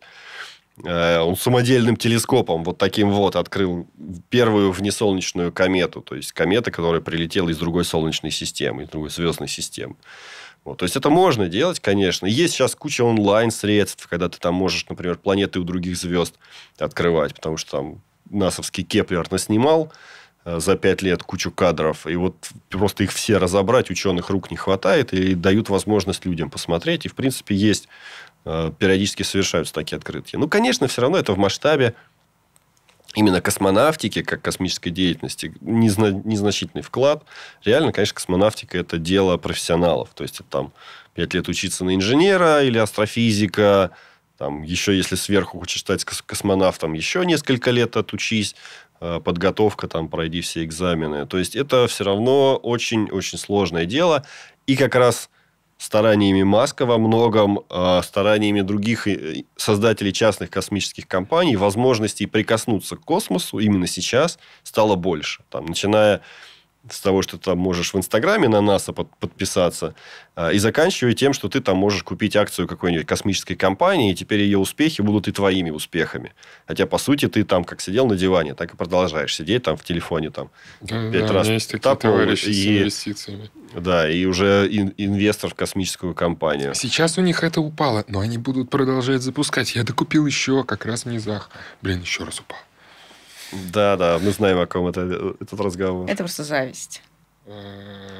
Э, он самодельным телескопом вот таким вот открыл первую внесолнечную комету. То есть, комета, которая прилетела из другой солнечной системы, из другой звездной системы. Вот. То есть, это можно делать, конечно. Есть сейчас куча онлайн-средств, когда ты там можешь, например, планеты у других звезд открывать. Потому что там насовский Кеплер наснимал снимал Э, за пять лет кучу кадров, и вот просто их все разобрать, ученых рук не хватает, и дают возможность людям посмотреть, и, в принципе, есть, э, периодически совершаются такие открытия. Ну, конечно, все равно это в масштабе именно космонавтики, как космической деятельности, незна... незначительный вклад. Реально, конечно, космонавтика – это дело профессионалов. То есть, это там пять лет учиться на инженера или астрофизика, там, еще если сверху хочешь стать космонавтом, еще несколько лет отучись. Э, подготовка, там, пройди все экзамены. То есть, это все равно очень-очень сложное дело. И как раз стараниями Маска во многом, э, стараниями других э, создателей частных космических компаний, возможностей прикоснуться к космосу именно сейчас стало больше. Там, начиная с того, что ты там можешь в Инстаграме на НАСА под, подписаться, а, и заканчивая тем, что ты там можешь купить акцию какой-нибудь космической компании, и теперь ее успехи будут и твоими успехами. Хотя, по сути, ты там как сидел на диване, так и продолжаешь сидеть там в телефоне там пять да, раз. У меня есть такие товарищи и, с инвестициями. Да, и уже ин, инвестор в космическую компанию. Сейчас у них это упало, но они будут продолжать запускать. Я докупил еще как раз в низах. Блин, еще раз упал. Да, да, мы знаем, о ком это, этот разговор. Это просто зависть.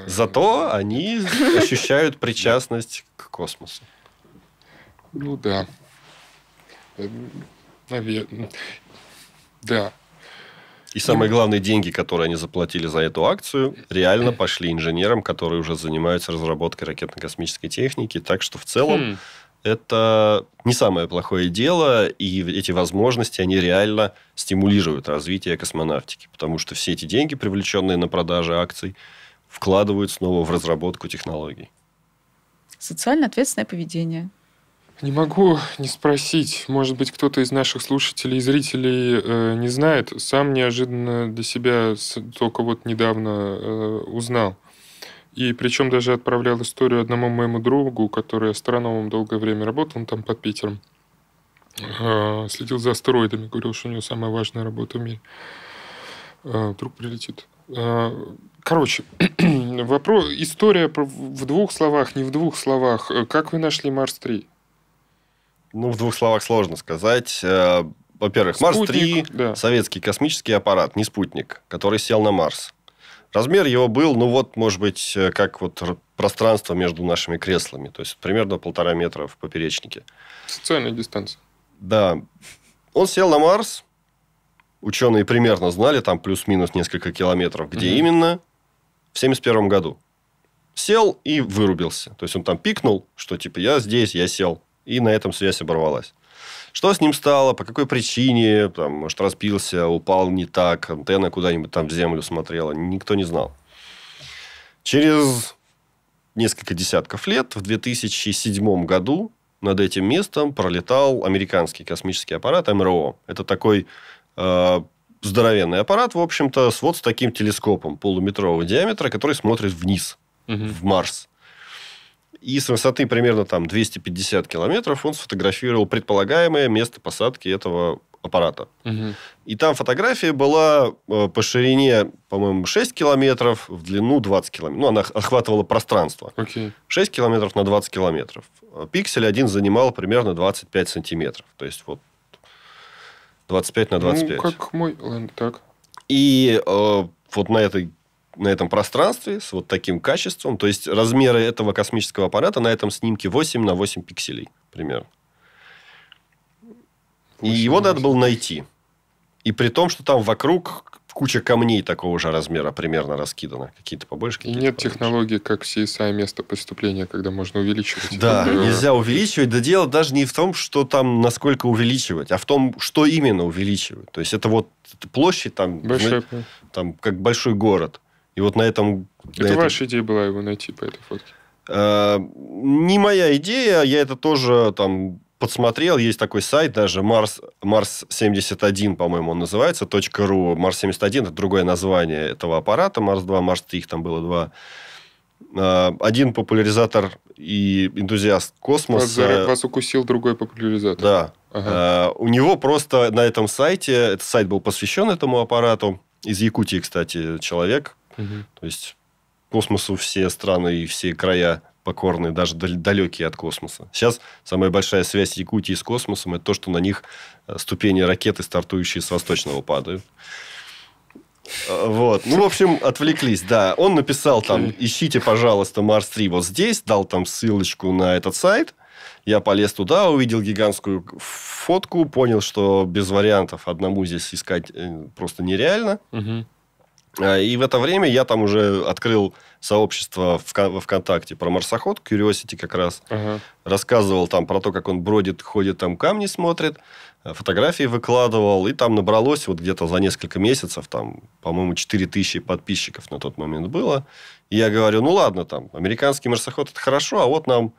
Зато они ощущают причастность к космосу. Ну да. Наверное. Да. И самое главное, деньги, которые они заплатили за эту акцию, реально пошли инженерам, которые уже занимаются разработкой ракетно-космической техники. Так что в целом хм это не самое плохое дело, и эти возможности, они реально стимулируют развитие космонавтики, потому что все эти деньги, привлеченные на продажи акций, вкладывают снова в разработку технологий. Социально ответственное поведение. Не могу не спросить. Может быть, кто-то из наших слушателей и зрителей э, не знает. Сам неожиданно для себя только вот недавно э, узнал. И причем даже отправлял историю одному моему другу, который астрономом долгое время работал, он там под Питером, а, следил за астероидами, говорил, что у него самая важная работа в мире. А, вдруг прилетит. А, короче, <clears throat> вопрос, история в двух словах, не в двух словах. Э, как вы нашли Марс-3? Ну, в двух словах сложно сказать. Э, во-первых, Марс-3 да. советский космический аппарат, не спутник, который сел на Марс. Размер его был, ну вот, может быть, э, как вот пространство между нашими креслами. То есть, примерно полтора метра в поперечнике. Социальная дистанция. Да. Он сел на Марс. Ученые примерно знали, там плюс-минус несколько километров, где угу. именно. В 1971 году. Сел и вырубился. То есть, он там пикнул, что типа я здесь, я сел. И на этом связь оборвалась. Что с ним стало, по какой причине, там, может, распился, упал не так, антенна куда-нибудь там в землю смотрела, никто не знал. Через несколько десятков лет, в 2007 году, над этим местом пролетал американский космический аппарат МРО. Это такой э, здоровенный аппарат, в общем-то, с вот с таким телескопом полуметрового диаметра, который смотрит вниз, угу. в Марс. И с высоты примерно там 250 километров он сфотографировал предполагаемое место посадки этого аппарата. Угу. И там фотография была э, по ширине, по-моему, 6 километров, в длину 20 километров. Ну, она охватывала пространство. Okay. 6 километров на 20 километров. Пиксель один занимал примерно 25 сантиметров. То есть, вот 25 на 25. Ну, как мой... Ладно, так. И э, вот на этой на этом пространстве с вот таким качеством. То есть, размеры этого космического аппарата на этом снимке 8 на 8 пикселей примерно. И его надо было найти. И при том, что там вокруг куча камней такого же размера примерно раскидана. Какие-то побольше, какие-то И нет побольше. технологии, как в CSI, место преступления, когда можно увеличивать. Да, нельзя увеличивать. Да дело даже не в том, что там, насколько увеличивать, а в том, что именно увеличивать. То есть, это вот площадь там... Большой... Мы, там, как большой город. И вот на этом... Это на этом... ваша идея была его найти по этой фотке? Э, не моя идея, я это тоже там подсмотрел, есть такой сайт даже, Mars, Mars 71, по-моему, он называется, .ru. Mars 71 – это другое название этого аппарата, Mars 2, Mars 3, их там было два. Э, один популяризатор и энтузиаст космоса. Вас, укусил другой популяризатор. Да. Ага. Э, у него просто на этом сайте, этот сайт был посвящен этому аппарату, из Якутии, кстати, человек, Угу. То есть космосу все страны и все края покорные, даже далекие от космоса. Сейчас самая большая связь Якутии с космосом – это то, что на них э, ступени ракеты, стартующие с восточного, падают. Э, вот. Ну, в общем, отвлеклись, да. Он написал там, ищите, пожалуйста, Марс-3 вот здесь, дал там ссылочку на этот сайт. Я полез туда, увидел гигантскую фотку, понял, что без вариантов одному здесь искать э, просто нереально. Угу. А, и в это время я там уже открыл сообщество в ВКонтакте про марсоход, Curiosity как раз. Ага. Рассказывал там про то, как он бродит, ходит, там камни смотрит, э, фотографии выкладывал. И там набралось вот где-то за несколько месяцев, там, по-моему, тысячи подписчиков на тот момент было. И я говорю, ну ладно, там, американский марсоход это хорошо, а вот нам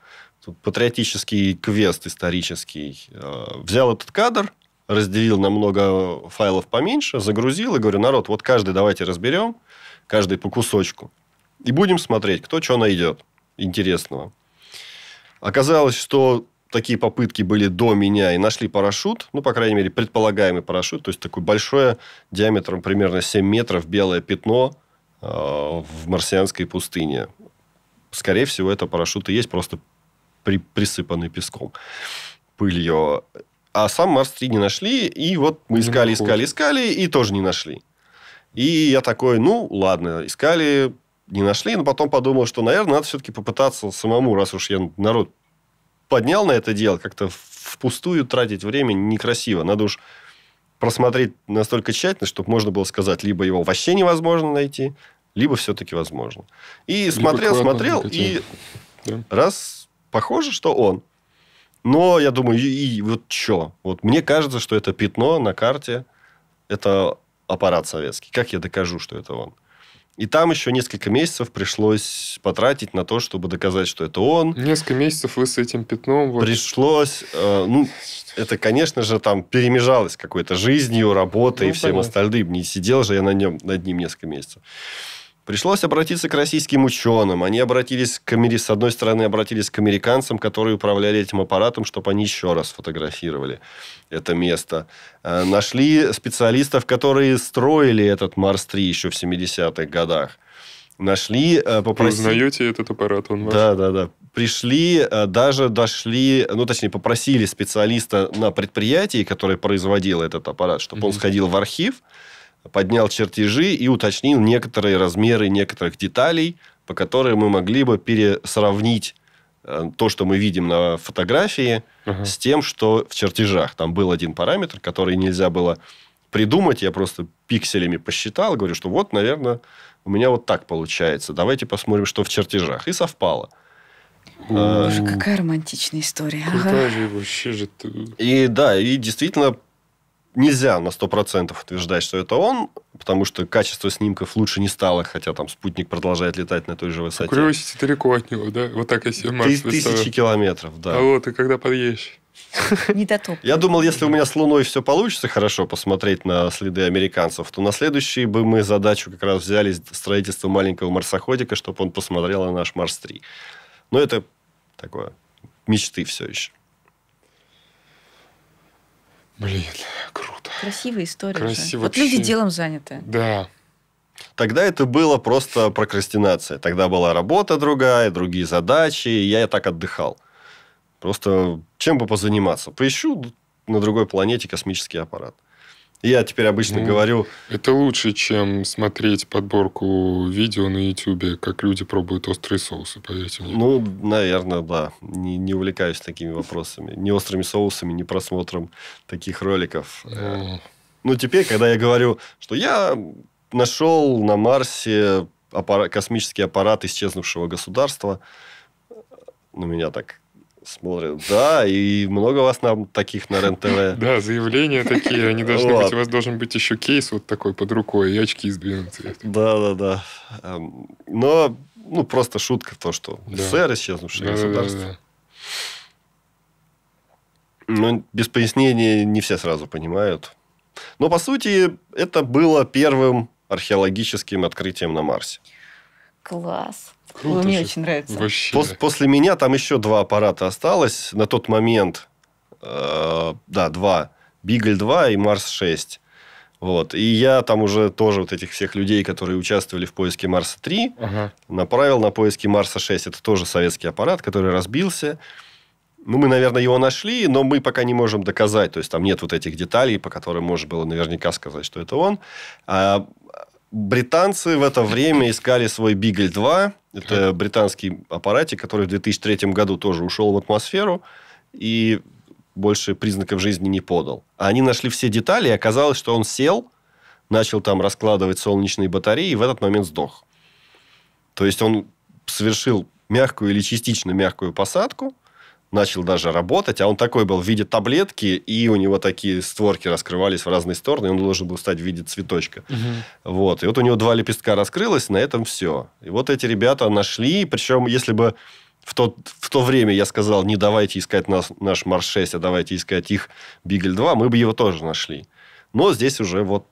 тут патриотический квест исторический. Э, взял этот кадр, разделил на много файлов поменьше, загрузил и говорю, народ, вот каждый давайте разберем, каждый по кусочку. И будем смотреть, кто что найдет интересного. Оказалось, что такие попытки были до меня и нашли парашют, ну, по крайней мере, предполагаемый парашют, то есть такой большое, диаметром примерно 7 метров белое пятно э, в марсианской пустыне. Скорее всего, это парашют и есть, просто при, присыпанный песком, пылью а сам Марс-3 не нашли. И вот мы искали, искали, искали, и тоже не нашли. И я такой, ну, ладно, искали, не нашли. Но потом подумал, что, наверное, надо все-таки попытаться самому, раз уж я народ поднял на это дело, как-то впустую тратить время некрасиво. Надо уж просмотреть настолько тщательно, чтобы можно было сказать, либо его вообще невозможно найти, либо все-таки возможно. И либо смотрел, смотрел, и да. раз похоже, что он. Но я думаю, и, и вот что? Вот мне кажется, что это пятно на карте, это аппарат советский. Как я докажу, что это он? И там еще несколько месяцев пришлось потратить на то, чтобы доказать, что это он. Несколько месяцев вы с этим пятном... Вот... Пришлось... Э, ну, это, конечно же, там перемежалось какой-то жизнью, работой ну, и всем понятно. остальным. Не сидел же я на нем, над ним несколько месяцев. Пришлось обратиться к российским ученым. Они обратились к Амери... с одной стороны, обратились к американцам, которые управляли этим аппаратом, чтобы они еще раз фотографировали это место. Э, нашли специалистов, которые строили этот Марс-3 еще в 70-х годах. Нашли, э, попросили... Вы узнаете этот аппарат, он ваш? Да, да, да. Пришли, э, даже дошли, ну, точнее, попросили специалиста на предприятии, который производил этот аппарат, чтобы mm-hmm. он сходил в архив, поднял чертежи и уточнил некоторые размеры некоторых деталей, по которым мы могли бы пересравнить э, то, что мы видим на фотографии, угу. с тем, что в чертежах. Там был один параметр, который нельзя было придумать. Я просто пикселями посчитал. Говорю, что вот, наверное, у меня вот так получается. Давайте посмотрим, что в чертежах. И совпало. Боже, эм, какая романтичная история. Ага. Же, вообще же И да, и действительно нельзя на 100% утверждать, что это он, потому что качество снимков лучше не стало, хотя там спутник продолжает летать на той же высоте. Курьерсити далеко от него, да? Вот так я себе Марс Тысячи представляю. километров, да. А вот, и когда подъедешь? Не дотоп. Я думал, если у меня с Луной все получится хорошо посмотреть на следы американцев, то на следующий бы мы задачу как раз взяли строительство маленького марсоходика, чтобы он посмотрел на наш Марс-3. Но это такое мечты все еще. Блин, круто. Красивая история. Красиво. Вот люди делом заняты. Да. Тогда это было просто прокрастинация. Тогда была работа другая, другие задачи. И я так отдыхал. Просто чем бы позаниматься? Поищу на другой планете космический аппарат. Я теперь обычно ну, говорю... Это лучше, чем смотреть подборку видео на YouTube, как люди пробуют острые соусы, поверьте мне. Ну, наверное, да. Не, не увлекаюсь такими вопросами. Ни острыми соусами, ни просмотром таких роликов. Э, ну. ну, теперь, когда я говорю, что я нашел на Марсе аппарат, космический аппарат исчезнувшего государства, э, на ну, меня так смотрят. Да, и много вас нам таких на РЕН-ТВ. <laughs> Да, заявления такие, они должны быть. У вас должен быть еще кейс вот такой под рукой, и очки сдвинутые. Да, да, да. Эм, но, ну, просто шутка то, что СССР исчезнувшее государство. Ну, без пояснения не все сразу понимают. Но, по сути, это было первым археологическим открытием на Марсе. Класс. Круто, Мне очень нравится. Вообще. После, после меня там еще два аппарата осталось. На тот момент, э, да, два. Бигль 2 и Марс 6. Вот. И я там уже тоже вот этих всех людей, которые участвовали в поиске Марса 3, ага. направил на поиски Марса 6. Это тоже советский аппарат, который разбился. Ну, мы, наверное, его нашли, но мы пока не можем доказать. То есть, там нет вот этих деталей, по которым можно было наверняка сказать, что это он. А британцы в это время искали свой Бигль 2. Это британский аппаратик, который в 2003 году тоже ушел в атмосферу и больше признаков жизни не подал. А они нашли все детали, и оказалось, что он сел, начал там раскладывать солнечные батареи, и в этот момент сдох. То есть он совершил мягкую или частично мягкую посадку – начал даже работать, а он такой был в виде таблетки, и у него такие створки раскрывались в разные стороны, и он должен был стать в виде цветочка. Угу. Вот. И вот у него два лепестка раскрылось, на этом все. И вот эти ребята нашли, причем если бы в, тот, в то время я сказал, не давайте искать нас, наш Марш-6, а давайте искать их Бигель 2, мы бы его тоже нашли. Но здесь уже вот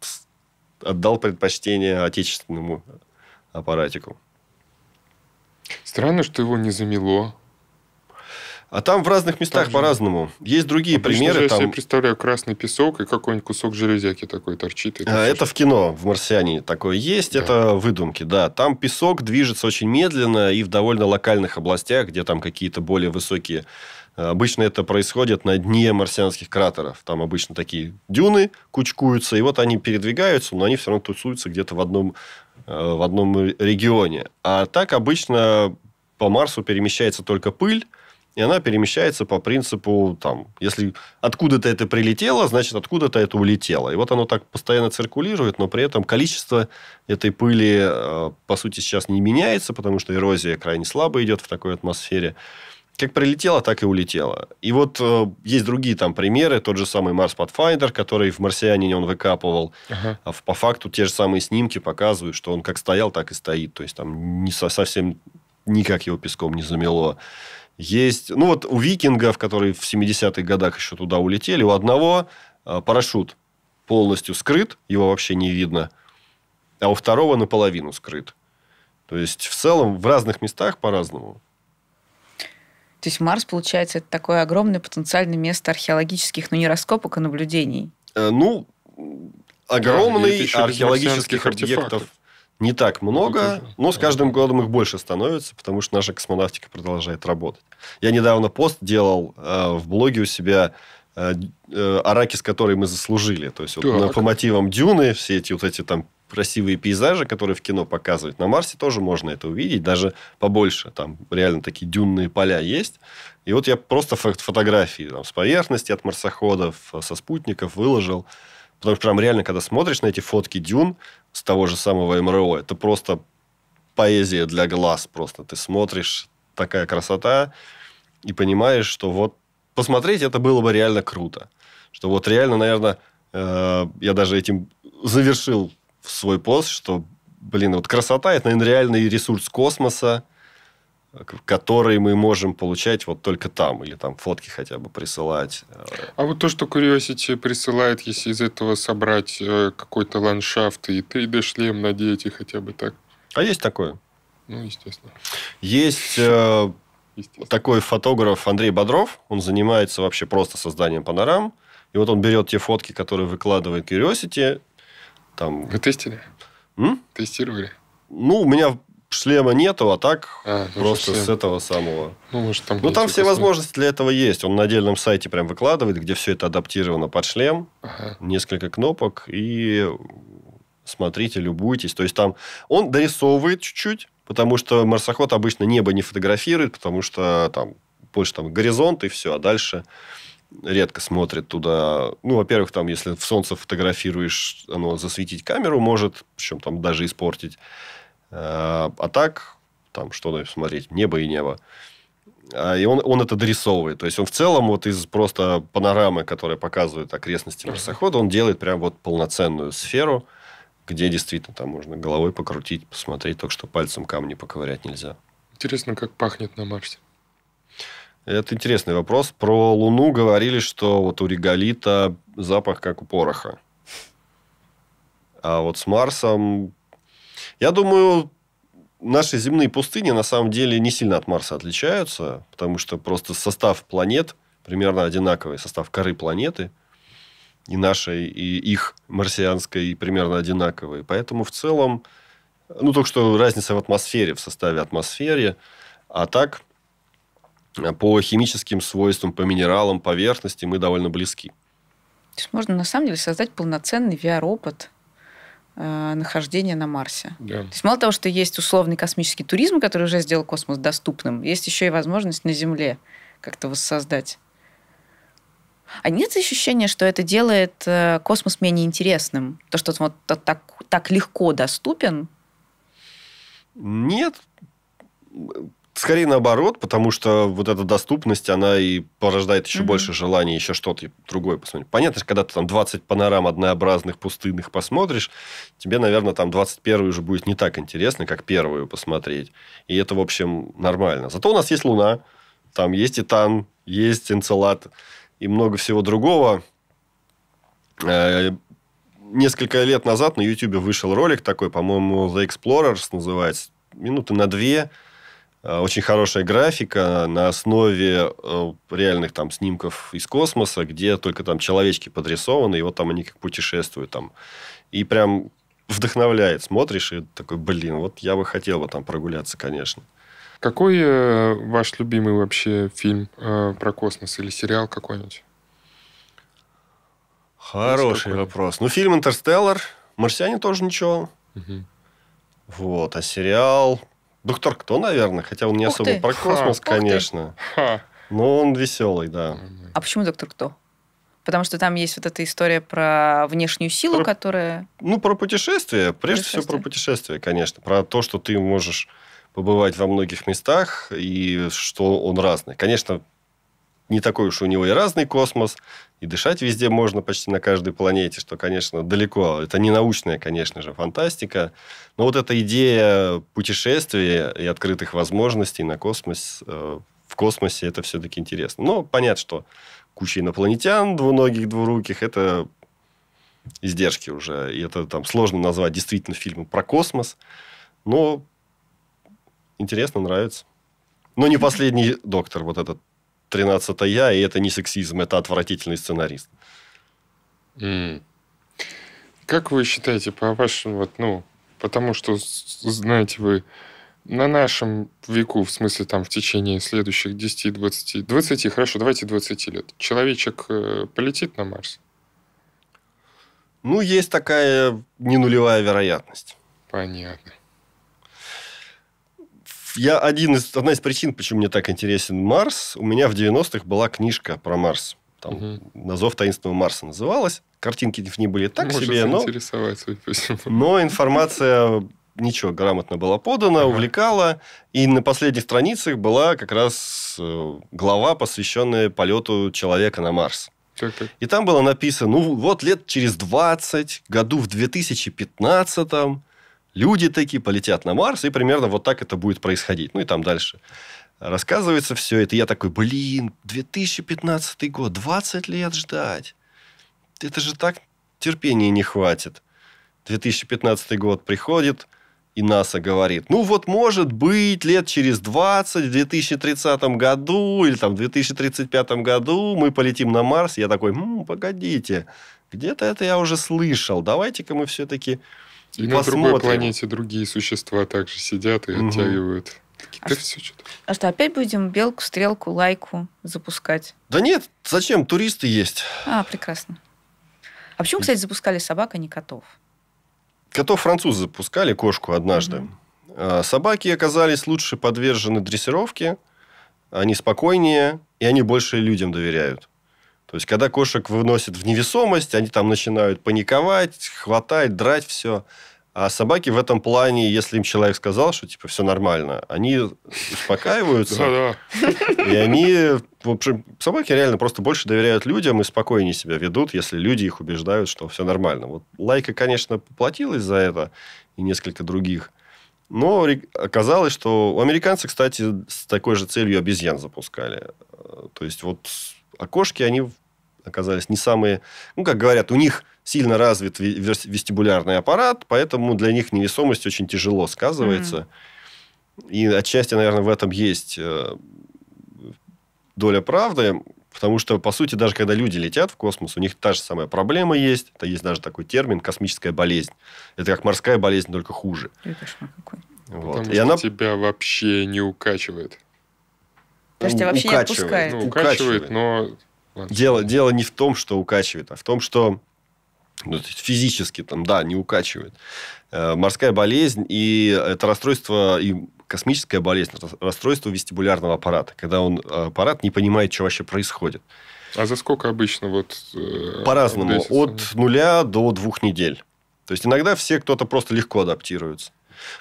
отдал предпочтение отечественному аппаратику. Странно, что его не замело. А там в разных местах по-разному. Есть другие Обычно примеры. Я там... себе представляю красный песок и какой-нибудь кусок железяки такой торчит. И а, это в кино, в «Марсиане» такое есть. Да. Это выдумки, да. Там песок движется очень медленно и в довольно локальных областях, где там какие-то более высокие... А, обычно это происходит на дне марсианских кратеров. Там обычно такие дюны кучкуются, и вот они передвигаются, но они все равно тусуются где-то в одном, а, в одном регионе. А так обычно по Марсу перемещается только пыль, и она перемещается по принципу, там, если откуда-то это прилетело, значит, откуда-то это улетело. И вот оно так постоянно циркулирует, но при этом количество этой пыли, э, по сути, сейчас не меняется, потому что эрозия крайне слабо идет в такой атмосфере. Как прилетело, так и улетело. И вот э, есть другие там примеры. Тот же самый Марс Pathfinder, который в «Марсианине» он выкапывал. Ага. А по факту те же самые снимки показывают, что он как стоял, так и стоит. То есть, там не со совсем никак его песком не замело. Есть, ну вот у викингов, которые в 70-х годах еще туда улетели, у одного а, парашют полностью скрыт, его вообще не видно, а у второго наполовину скрыт. То есть, в целом, в разных местах по-разному. То есть, Марс, получается, это такое огромное потенциальное место археологических, ну, не раскопок, а наблюдений. Э, ну, огромный да, археологических артефактов не так много, но с каждым годом их больше становится, потому что наша космонавтика продолжает работать. Я недавно пост делал э, в блоге у себя э, э, Аракис, который мы заслужили. То есть, вот, на, по мотивам Дюны, все эти вот эти там красивые пейзажи, которые в кино показывают. На Марсе тоже можно это увидеть, даже побольше. Там реально такие дюнные поля есть. И вот я просто фотографии там, с поверхности от марсоходов, э, со спутников выложил. Потому что прям реально, когда смотришь на эти фотки дюн с того же самого МРО, это просто поэзия для глаз просто. Ты смотришь, такая красота, и понимаешь, что вот посмотреть это было бы реально круто. Что вот реально, наверное, э, я даже этим завершил свой пост, что, блин, вот красота, это, наверное, реальный ресурс космоса, которые мы можем получать вот только там, или там фотки хотя бы присылать. Э. А вот то, что Curiosity присылает, если из этого собрать э, какой-то ландшафт и 3D-шлем надеть, и хотя бы так? А есть такое? Ну, естественно. Есть э, Естественно. такой фотограф Андрей Бодров, он занимается вообще просто созданием панорам, и вот он берет те фотки, которые выкладывает Curiosity. Там... Вы тестили? М? Тестировали? Ну, у меня шлема нету, а так а, просто шлем. с этого самого. Ну, может, там, ну, там все возможности для этого есть. Он на отдельном сайте прям выкладывает, где все это адаптировано под шлем. Ага. Несколько кнопок. И смотрите, любуйтесь. То есть, там он дорисовывает чуть-чуть, потому что марсоход обычно небо не фотографирует, потому что там больше там горизонт и все. А дальше редко смотрит туда. Ну, во-первых, там, если в солнце фотографируешь, оно засветить камеру может, причем там даже испортить. Э, а так, там, что надо смотреть, небо и небо. А, и он, он это дорисовывает. То есть, он в целом вот из просто панорамы, которая показывает окрестности марсохода, он делает прям вот полноценную сферу, где действительно там можно головой покрутить, посмотреть, только что пальцем камни поковырять нельзя. Интересно, как пахнет на Марсе. Это интересный вопрос. Про Луну говорили, что вот у реголита запах как у пороха. А вот с Марсом я думаю, наши земные пустыни на самом деле не сильно от Марса отличаются, потому что просто состав планет примерно одинаковый, состав коры планеты и нашей, и их марсианской примерно одинаковый. Поэтому в целом, ну, только что разница в атмосфере, в составе атмосферы, а так по химическим свойствам, по минералам, поверхности мы довольно близки. То есть можно на самом деле создать полноценный VR-опыт Э, нахождения на Марсе. Да. То есть мало того, что есть условный космический туризм, который уже сделал космос доступным, есть еще и возможность на Земле как-то воссоздать. А нет ощущения, что это делает э, космос менее интересным? То, что он вот так, так легко доступен? Нет. Скорее наоборот, потому что вот эта доступность, она и порождает еще mm больше желания еще что-то другое посмотреть. Понятно, что когда ты там 20 панорам однообразных, пустынных посмотришь, тебе, наверное, там 21 уже будет не так интересно, как первую посмотреть. И это, в общем, нормально. Зато у нас есть Луна, там есть Титан, есть Энцелад и много всего другого. Э, несколько лет назад на YouTube вышел ролик такой, по-моему, The Explorers называется, минуты на две – Э, очень хорошая графика на основе э, реальных там снимков из космоса, где только там человечки подрисованы, и вот там они как путешествуют там. И прям вдохновляет. Смотришь и такой, блин, вот я бы хотел бы там прогуляться, конечно. Какой э, ваш любимый вообще фильм э, про космос или сериал какой-нибудь? Хороший какой вопрос. Ну, фильм «Интерстеллар». «Марсиане» тоже ничего. Угу. Вот. А сериал... Доктор Кто, наверное, хотя он не Ух особо ты. про космос, Ха. конечно. Ха. Но он веселый, да. А почему Доктор Кто? Потому что там есть вот эта история про внешнюю силу, про... которая... Ну, про путешествия, Прежде всего про путешествия, конечно. Про то, что ты можешь побывать во многих местах и что он разный. Конечно, не такой уж у него и разный космос, и дышать везде можно почти на каждой планете, что, конечно, далеко. Это не научная, конечно же, фантастика. Но вот эта идея путешествия и открытых возможностей на космос, э, в космосе, это все-таки интересно. Но понятно, что куча инопланетян, двуногих, двуруких, это издержки уже. И это там сложно назвать действительно фильмом про космос. Но интересно, нравится. Но не последний доктор, вот этот 13 я, и это не сексизм, это отвратительный сценарист. Mm. Как вы считаете, по вашему, вот, ну, потому что, знаете вы, на нашем веку, в смысле там в течение следующих 10, 20, 20, хорошо, давайте 20 лет, человечек э, полетит на Марс? Ну, есть такая ненулевая вероятность. Понятно я один из, одна из причин, почему мне так интересен Марс. У меня в 90-х была книжка про Марс. Там угу. «Назов таинственного Марса» называлась. Картинки в ней были так Может себе, но... Но информация ничего, грамотно была подана, ага. увлекала. И на последних страницах была как раз э, глава, посвященная полету человека на Марс. Так, так. И там было написано, ну вот лет через 20, году в 2015 люди такие полетят на Марс, и примерно вот так это будет происходить. Ну, и там дальше рассказывается все это. Я такой, блин, 2015 год, 20 лет ждать. Это же так терпения не хватит. 2015 год приходит, и НАСА говорит, ну вот может быть лет через 20, в 2030 году или там в 2035 году мы полетим на Марс. Я такой, М, погодите, где-то это я уже слышал, давайте-ка мы все-таки и на другой планете другие существа также сидят и угу. оттягивают. А да что, а что, опять будем белку, стрелку, лайку запускать? Да нет, зачем? Туристы есть. А, прекрасно. А почему, кстати, запускали собак, а не котов? Котов французы запускали, кошку однажды. Угу. А собаки оказались лучше подвержены дрессировке, они спокойнее, и они больше людям доверяют. То есть, когда кошек выносят в невесомость, они там начинают паниковать, хватать, драть все. А собаки в этом плане, если им человек сказал, что типа все нормально, они успокаиваются. И они, в общем, собаки реально просто больше доверяют людям и спокойнее себя ведут, если люди их убеждают, что все нормально. Вот Лайка, конечно, поплатилась за это и несколько других. Но оказалось, что у американцев, кстати, с такой же целью обезьян запускали. Э, то есть вот окошки, а они оказались не самые... Ну, как говорят, у них сильно развит вестибулярный аппарат, поэтому для них невесомость очень тяжело сказывается. Mm-hmm. И отчасти, наверное, в этом есть э, доля правды, потому что, по сути, даже когда люди летят в космос, у них та же самая проблема есть. Это есть даже такой термин космическая болезнь. Это как морская болезнь, только хуже. Это какой. Вот. Потому и что она... тебя вообще не укачивает. Потому что тебя вообще укачивает. не отпускает. Ну, укачивает, укачивает, но Дело, дело не в том, что укачивает, а в том, что ну, физически там, да, не укачивает. Э, морская болезнь и это расстройство и космическая болезнь, расстройство вестибулярного аппарата, когда он э, аппарат не понимает, что вообще происходит. А за сколько обычно вот? Э, По-разному, от нуля до двух недель. То есть иногда все кто-то просто легко адаптируется.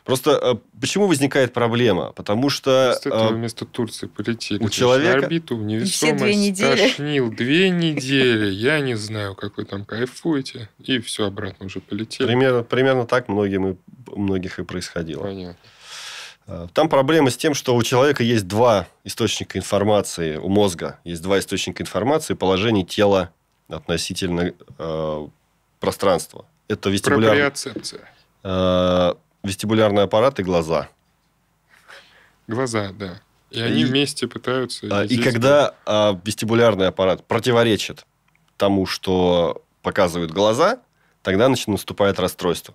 Просто э, почему возникает проблема? Потому что... Вместо, э, вместо Турции полетели. У человека... На орбиту в невесомость две недели. тошнил две <laughs> недели. Я не знаю, как вы там кайфуете. И все, обратно уже полетели. Примерно, примерно так многим и, многих и происходило. Понятно. Э, там проблема с тем, что у человека есть два источника информации, у мозга есть два источника информации, положение тела относительно э, пространства. Это вестибуляр... Проприоцепция вестибулярный аппарат и глаза. Глаза, да. И, и они вместе пытаются... А, и когда а, вестибулярный аппарат противоречит тому, что показывают глаза, тогда начинает наступает расстройство.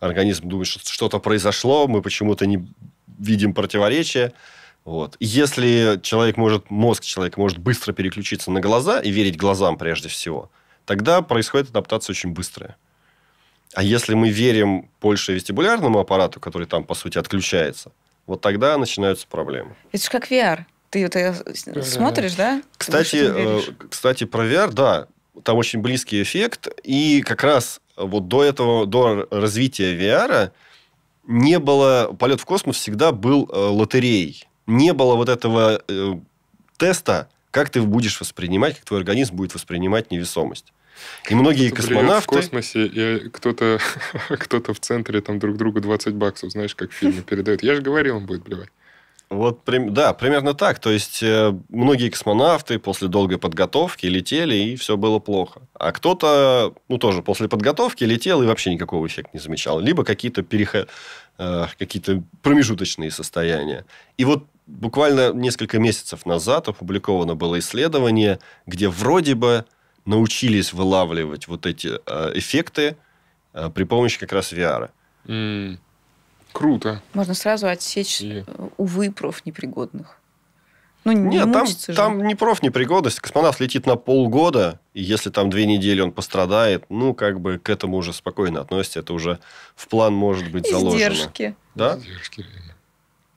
Организм думает, что что-то произошло, мы почему-то не видим противоречия. Вот. Если человек может, мозг человека может быстро переключиться на глаза и верить глазам прежде всего, тогда происходит адаптация очень быстрая. А если мы верим больше вестибулярному аппарату, который там, по сути, отключается, вот тогда начинаются проблемы. Это же как VR. Ты это да. смотришь, да? Кстати, э, кстати, про VR, да. Там очень близкий эффект. И как раз вот до этого, до развития VR не было... Полет в космос всегда был э, лотереей. Не было вот этого э, теста, как ты будешь воспринимать, как твой организм будет воспринимать невесомость. И многие космонавты... в космосе, и кто-то <laughs> кто то в центре там друг другу 20 баксов, знаешь, как в фильме передают. Я же говорил, он будет блевать. Вот, да, примерно так. То есть, э, многие космонавты после долгой подготовки летели, и все было плохо. А кто-то, ну, тоже после подготовки летел и вообще никакого эффекта не замечал. Либо какие-то переход... Э, какие-то промежуточные состояния. И вот буквально несколько месяцев назад опубликовано было исследование, где вроде бы научились вылавливать вот эти э, эффекты э, при помощи как раз VR. Mm. Круто. Можно сразу отсечь, И... Э, увы, профнепригодных. Ну, не Нет, там, же. там не профнепригодность. Космонавт летит на полгода, и если там две недели он пострадает, ну, как бы к этому уже спокойно относится. Это уже в план может быть заложено. Издержки. Да? Издержки.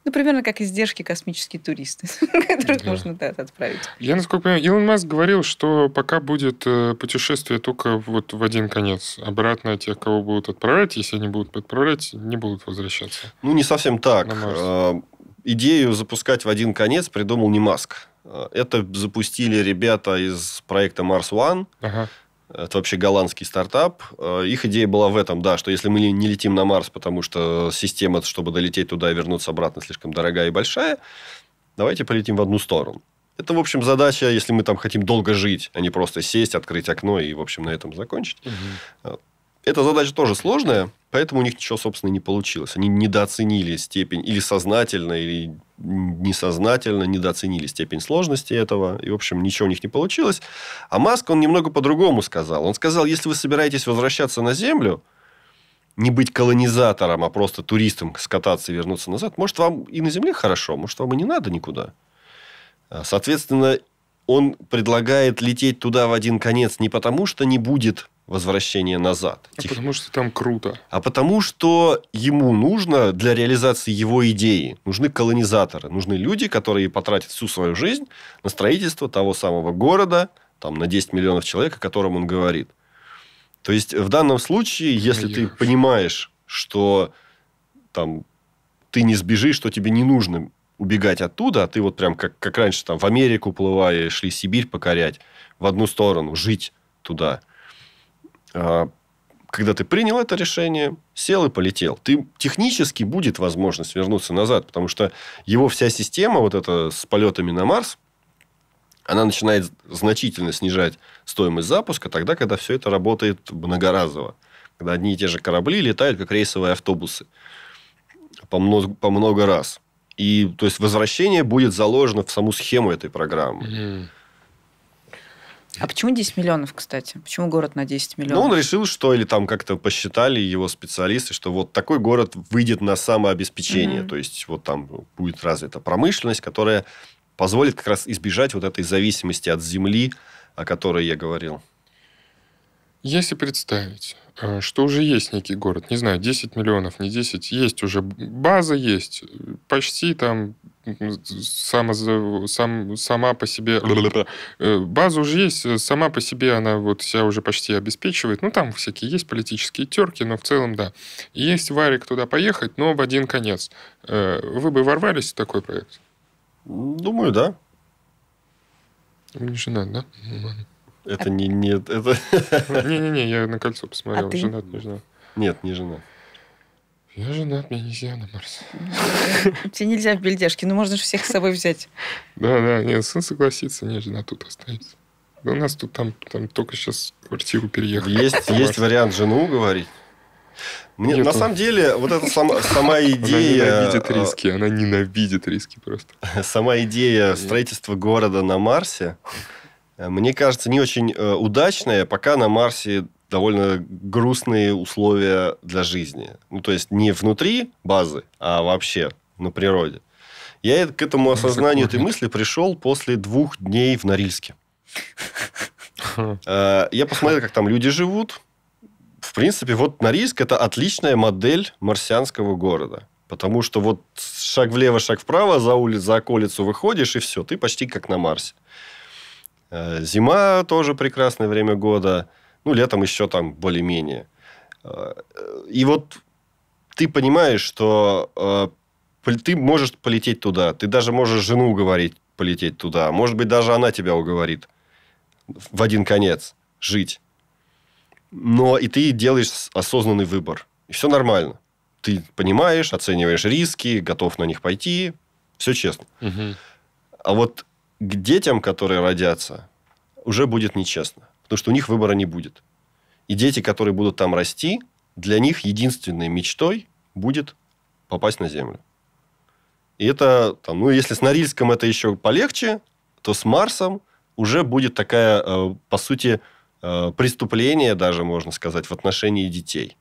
Ну, примерно как издержки космические туристы, <laughs> которых да. можно отправить. Я, насколько понимаю, Илон Маск говорил, что пока будет э, путешествие только вот в один конец. Обратно тех, кого будут отправлять, если они будут отправлять, не будут возвращаться. Ну, не совсем так. Э, идею запускать в один конец придумал не Маск. Э, это запустили ребята из проекта Mars One. Ага это вообще голландский стартап. Э, их идея была в этом, да, что если мы не летим на Марс, потому что система, чтобы долететь туда и вернуться обратно, слишком дорогая и большая, давайте полетим в одну сторону. Это, в общем, задача, если мы там хотим долго жить, а не просто сесть, открыть окно и, в общем, на этом закончить. Угу. Эта задача тоже сложная, поэтому у них ничего, собственно, не получилось. Они недооценили степень, или сознательно, или несознательно недооценили степень сложности этого. И, в общем, ничего у них не получилось. А Маск, он немного по-другому сказал. Он сказал, если вы собираетесь возвращаться на Землю, не быть колонизатором, а просто туристом скататься и вернуться назад, может, вам и на Земле хорошо, может, вам и не надо никуда. А, соответственно, он предлагает лететь туда в один конец не потому, что не будет возвращение назад. А Тех... потому что там круто. А потому что ему нужно для реализации его идеи, нужны колонизаторы, нужны люди, которые потратят всю свою жизнь на строительство того самого города, там, на 10 миллионов человек, о котором он говорит. То есть, в данном случае, если Эх. ты понимаешь, что там, ты не сбежишь, что тебе не нужно убегать оттуда, а ты вот прям как, как раньше там в Америку плывая, шли Сибирь покорять, в одну сторону, жить туда – а, когда ты принял это решение, сел и полетел. Ты технически будет возможность вернуться назад, потому что его вся система, вот эта с полетами на Марс, она начинает значительно снижать стоимость запуска тогда, когда все это работает многоразово. Когда одни и те же корабли летают, как рейсовые автобусы. По много, по много раз. И то есть возвращение будет заложено в саму схему этой программы. Mm-hmm. А почему 10 миллионов, кстати? Почему город на 10 миллионов? Ну, он решил, что или там как-то посчитали его специалисты, что вот такой город выйдет на самообеспечение. Mm-hmm. То есть вот там будет развита промышленность, которая позволит как раз избежать вот этой зависимости от земли, о которой я говорил. Если представить, э, что уже есть некий город, не знаю, 10 миллионов, не 10, есть уже база, есть э, почти там сама, сам, сама по себе... Э, база уже есть, э, сама по себе она вот себя уже почти обеспечивает. Ну, там всякие есть политические терки, но в целом да. Есть варик туда поехать, но в один конец. Э, вы бы ворвались в такой проект? Думаю, да. Вы не женат, да? Это а... не... Нет, это... Не-не-не, я на кольцо посмотрел. А ты? женат, не женат. Нет, не женат. Я женат, мне нельзя на Марс. <laughs> Тебе нельзя в бельдежке, но ну можно же всех с собой взять. Да, да, нет, сын согласится, не, жена тут останется. у нас тут там, там только сейчас квартиру переехали. Есть, есть вариант жену уговорить? Мне, на самом деле, вот эта сама, сама идея... Она ненавидит риски, она ненавидит риски просто. <laughs> Сама идея строительства города на Марсе, э, мне кажется, не очень э, удачная, пока на Марсе довольно грустные условия для жизни. Ну, то есть не внутри базы, а вообще на природе. Я к этому осознанию этой мысли пришел после двух дней в Норильске. Э, я посмотрел, как там люди живут. В принципе, вот Норильск – это отличная модель марсианского города. Потому что вот шаг влево, шаг вправо, за, улицу, за околицу выходишь, и все, ты почти как на Марсе. Э, зима тоже прекрасное время года ну, летом еще там более-менее. Э, и вот ты понимаешь, что э, ты можешь полететь туда, ты даже можешь жену уговорить полететь туда, может быть, даже она тебя уговорит в один конец жить. Но и ты делаешь осознанный выбор. И все нормально. Ты понимаешь, оцениваешь риски, готов на них пойти. Все честно. Угу. А вот к детям, которые родятся, уже будет нечестно потому что у них выбора не будет. И дети, которые будут там расти, для них единственной мечтой будет попасть на Землю. И это, там, ну, если с Норильском это еще полегче, то с Марсом уже будет такая, э, по сути, э, преступление даже, можно сказать, в отношении детей.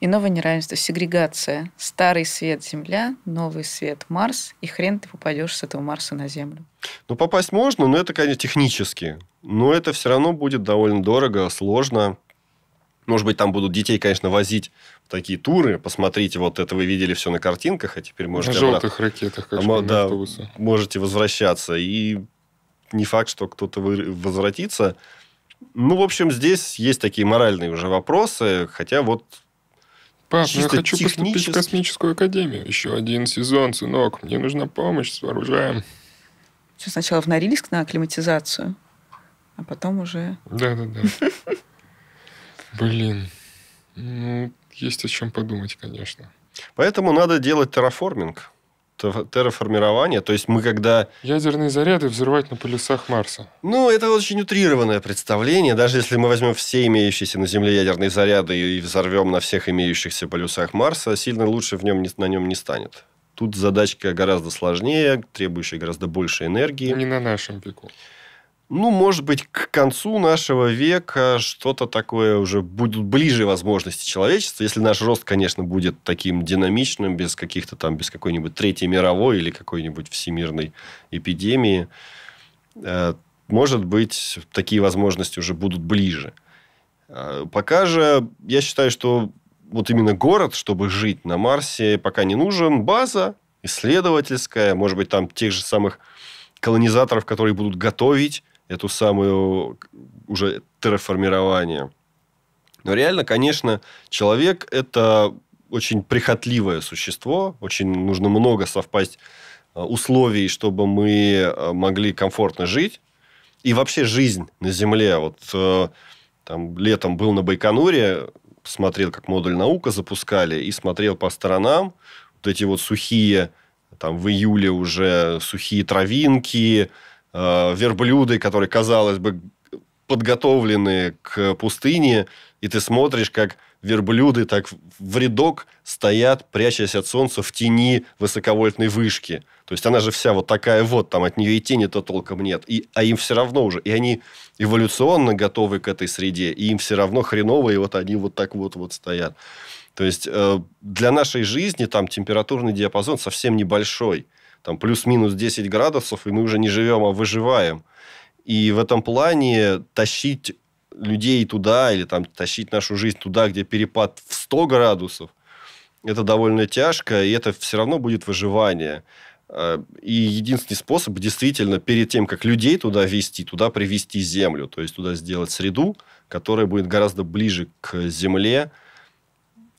И новое неравенство, сегрегация. Старый свет Земля, новый свет Марс, и хрен ты попадешь с этого Марса на Землю. Ну, попасть можно, но это, конечно, технически. Но это все равно будет довольно дорого, сложно. Может быть, там будут детей, конечно, возить в такие туры. Посмотрите, вот это вы видели все на картинках, а теперь можете... На желтых обратно... ракетах, как а, да, Можете возвращаться. И не факт, что кто-то возвратится. Ну, в общем, здесь есть такие моральные уже вопросы, хотя вот... Пап, я хочу технически... поступить в космическую академию. Еще один сезон, сынок. Мне нужна помощь с вооружаем. Что, сначала в Норильск на акклиматизацию? а потом уже... Да-да-да. <laughs> Блин. Ну, есть о чем подумать, конечно. Поэтому надо делать терраформинг, терраформирование. То есть мы когда... Ядерные заряды взрывать на полюсах Марса. Ну, это очень утрированное представление. Даже если мы возьмем все имеющиеся на Земле ядерные заряды и взорвем на всех имеющихся полюсах Марса, сильно лучше в нем, на нем не станет. Тут задачка гораздо сложнее, требующая гораздо больше энергии. Не на нашем пику ну, может быть, к концу нашего века что-то такое уже будут ближе возможности человечества, если наш рост, конечно, будет таким динамичным, без каких-то там, без какой-нибудь третьей мировой или какой-нибудь всемирной эпидемии. Э, может быть, такие возможности уже будут ближе. Э, пока же я считаю, что вот именно город, чтобы жить на Марсе, пока не нужен. База исследовательская, может быть, там тех же самых колонизаторов, которые будут готовить эту самую уже терраформирование. Но реально, конечно, человек – это очень прихотливое существо, очень нужно много совпасть э, условий, чтобы мы э, могли комфортно жить. И вообще жизнь на Земле. Вот э, там летом был на Байконуре, смотрел, как модуль наука запускали, и смотрел по сторонам вот эти вот сухие, там в июле уже сухие травинки, э, верблюды, которые, казалось бы, подготовлены к пустыне, и ты смотришь, как верблюды так в рядок стоят, прячась от солнца в тени высоковольтной вышки. То есть она же вся вот такая вот, там от нее и тени-то толком нет. И, а им все равно уже. И они эволюционно готовы к этой среде, и им все равно хреново, и вот они вот так вот, вот стоят. То есть э, для нашей жизни там температурный диапазон совсем небольшой там плюс-минус 10 градусов, и мы уже не живем, а выживаем. И в этом плане тащить людей туда или там тащить нашу жизнь туда, где перепад в 100 градусов, это довольно тяжко, и это все равно будет выживание. Э, и единственный способ действительно перед тем, как людей туда вести, туда привести землю, то есть туда сделать среду, которая будет гораздо ближе к земле,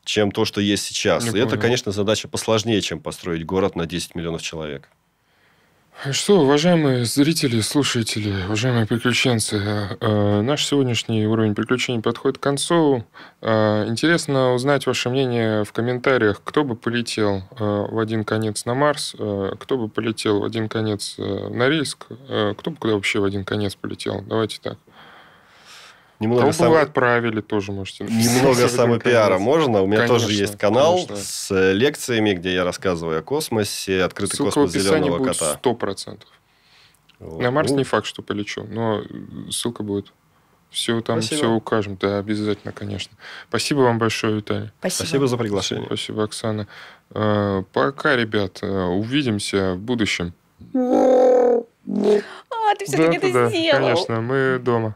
чем то, что есть сейчас. Я и это, конечно, задача посложнее, чем построить город на 10 миллионов человек. Что, уважаемые зрители, слушатели, уважаемые приключенцы, э, э, наш сегодняшний уровень приключений подходит к концу. Э, интересно узнать ваше мнение в комментариях, кто бы полетел в один конец на Марс, кто бы полетел в один конец на Риск, кто бы куда вообще в один конец полетел. Давайте так. Немного Трубы сам... вы отправили тоже, можете написать. Немного самопиара можно. У меня конечно, тоже есть канал конечно. с э, лекциями, где я рассказываю о космосе, открытый Ссылка космос в зеленого будет кота. Сто процентов. На Марс ну. не факт, что полечу, но э, ссылка будет. Все там, Спасибо. все укажем, да, обязательно, конечно. Спасибо вам большое, Виталий. Спасибо, Спасибо за приглашение. Спасибо, Оксана. Э, пока, ребят, увидимся в будущем. А, ты все-таки да, это да, сделал. Конечно, мы дома.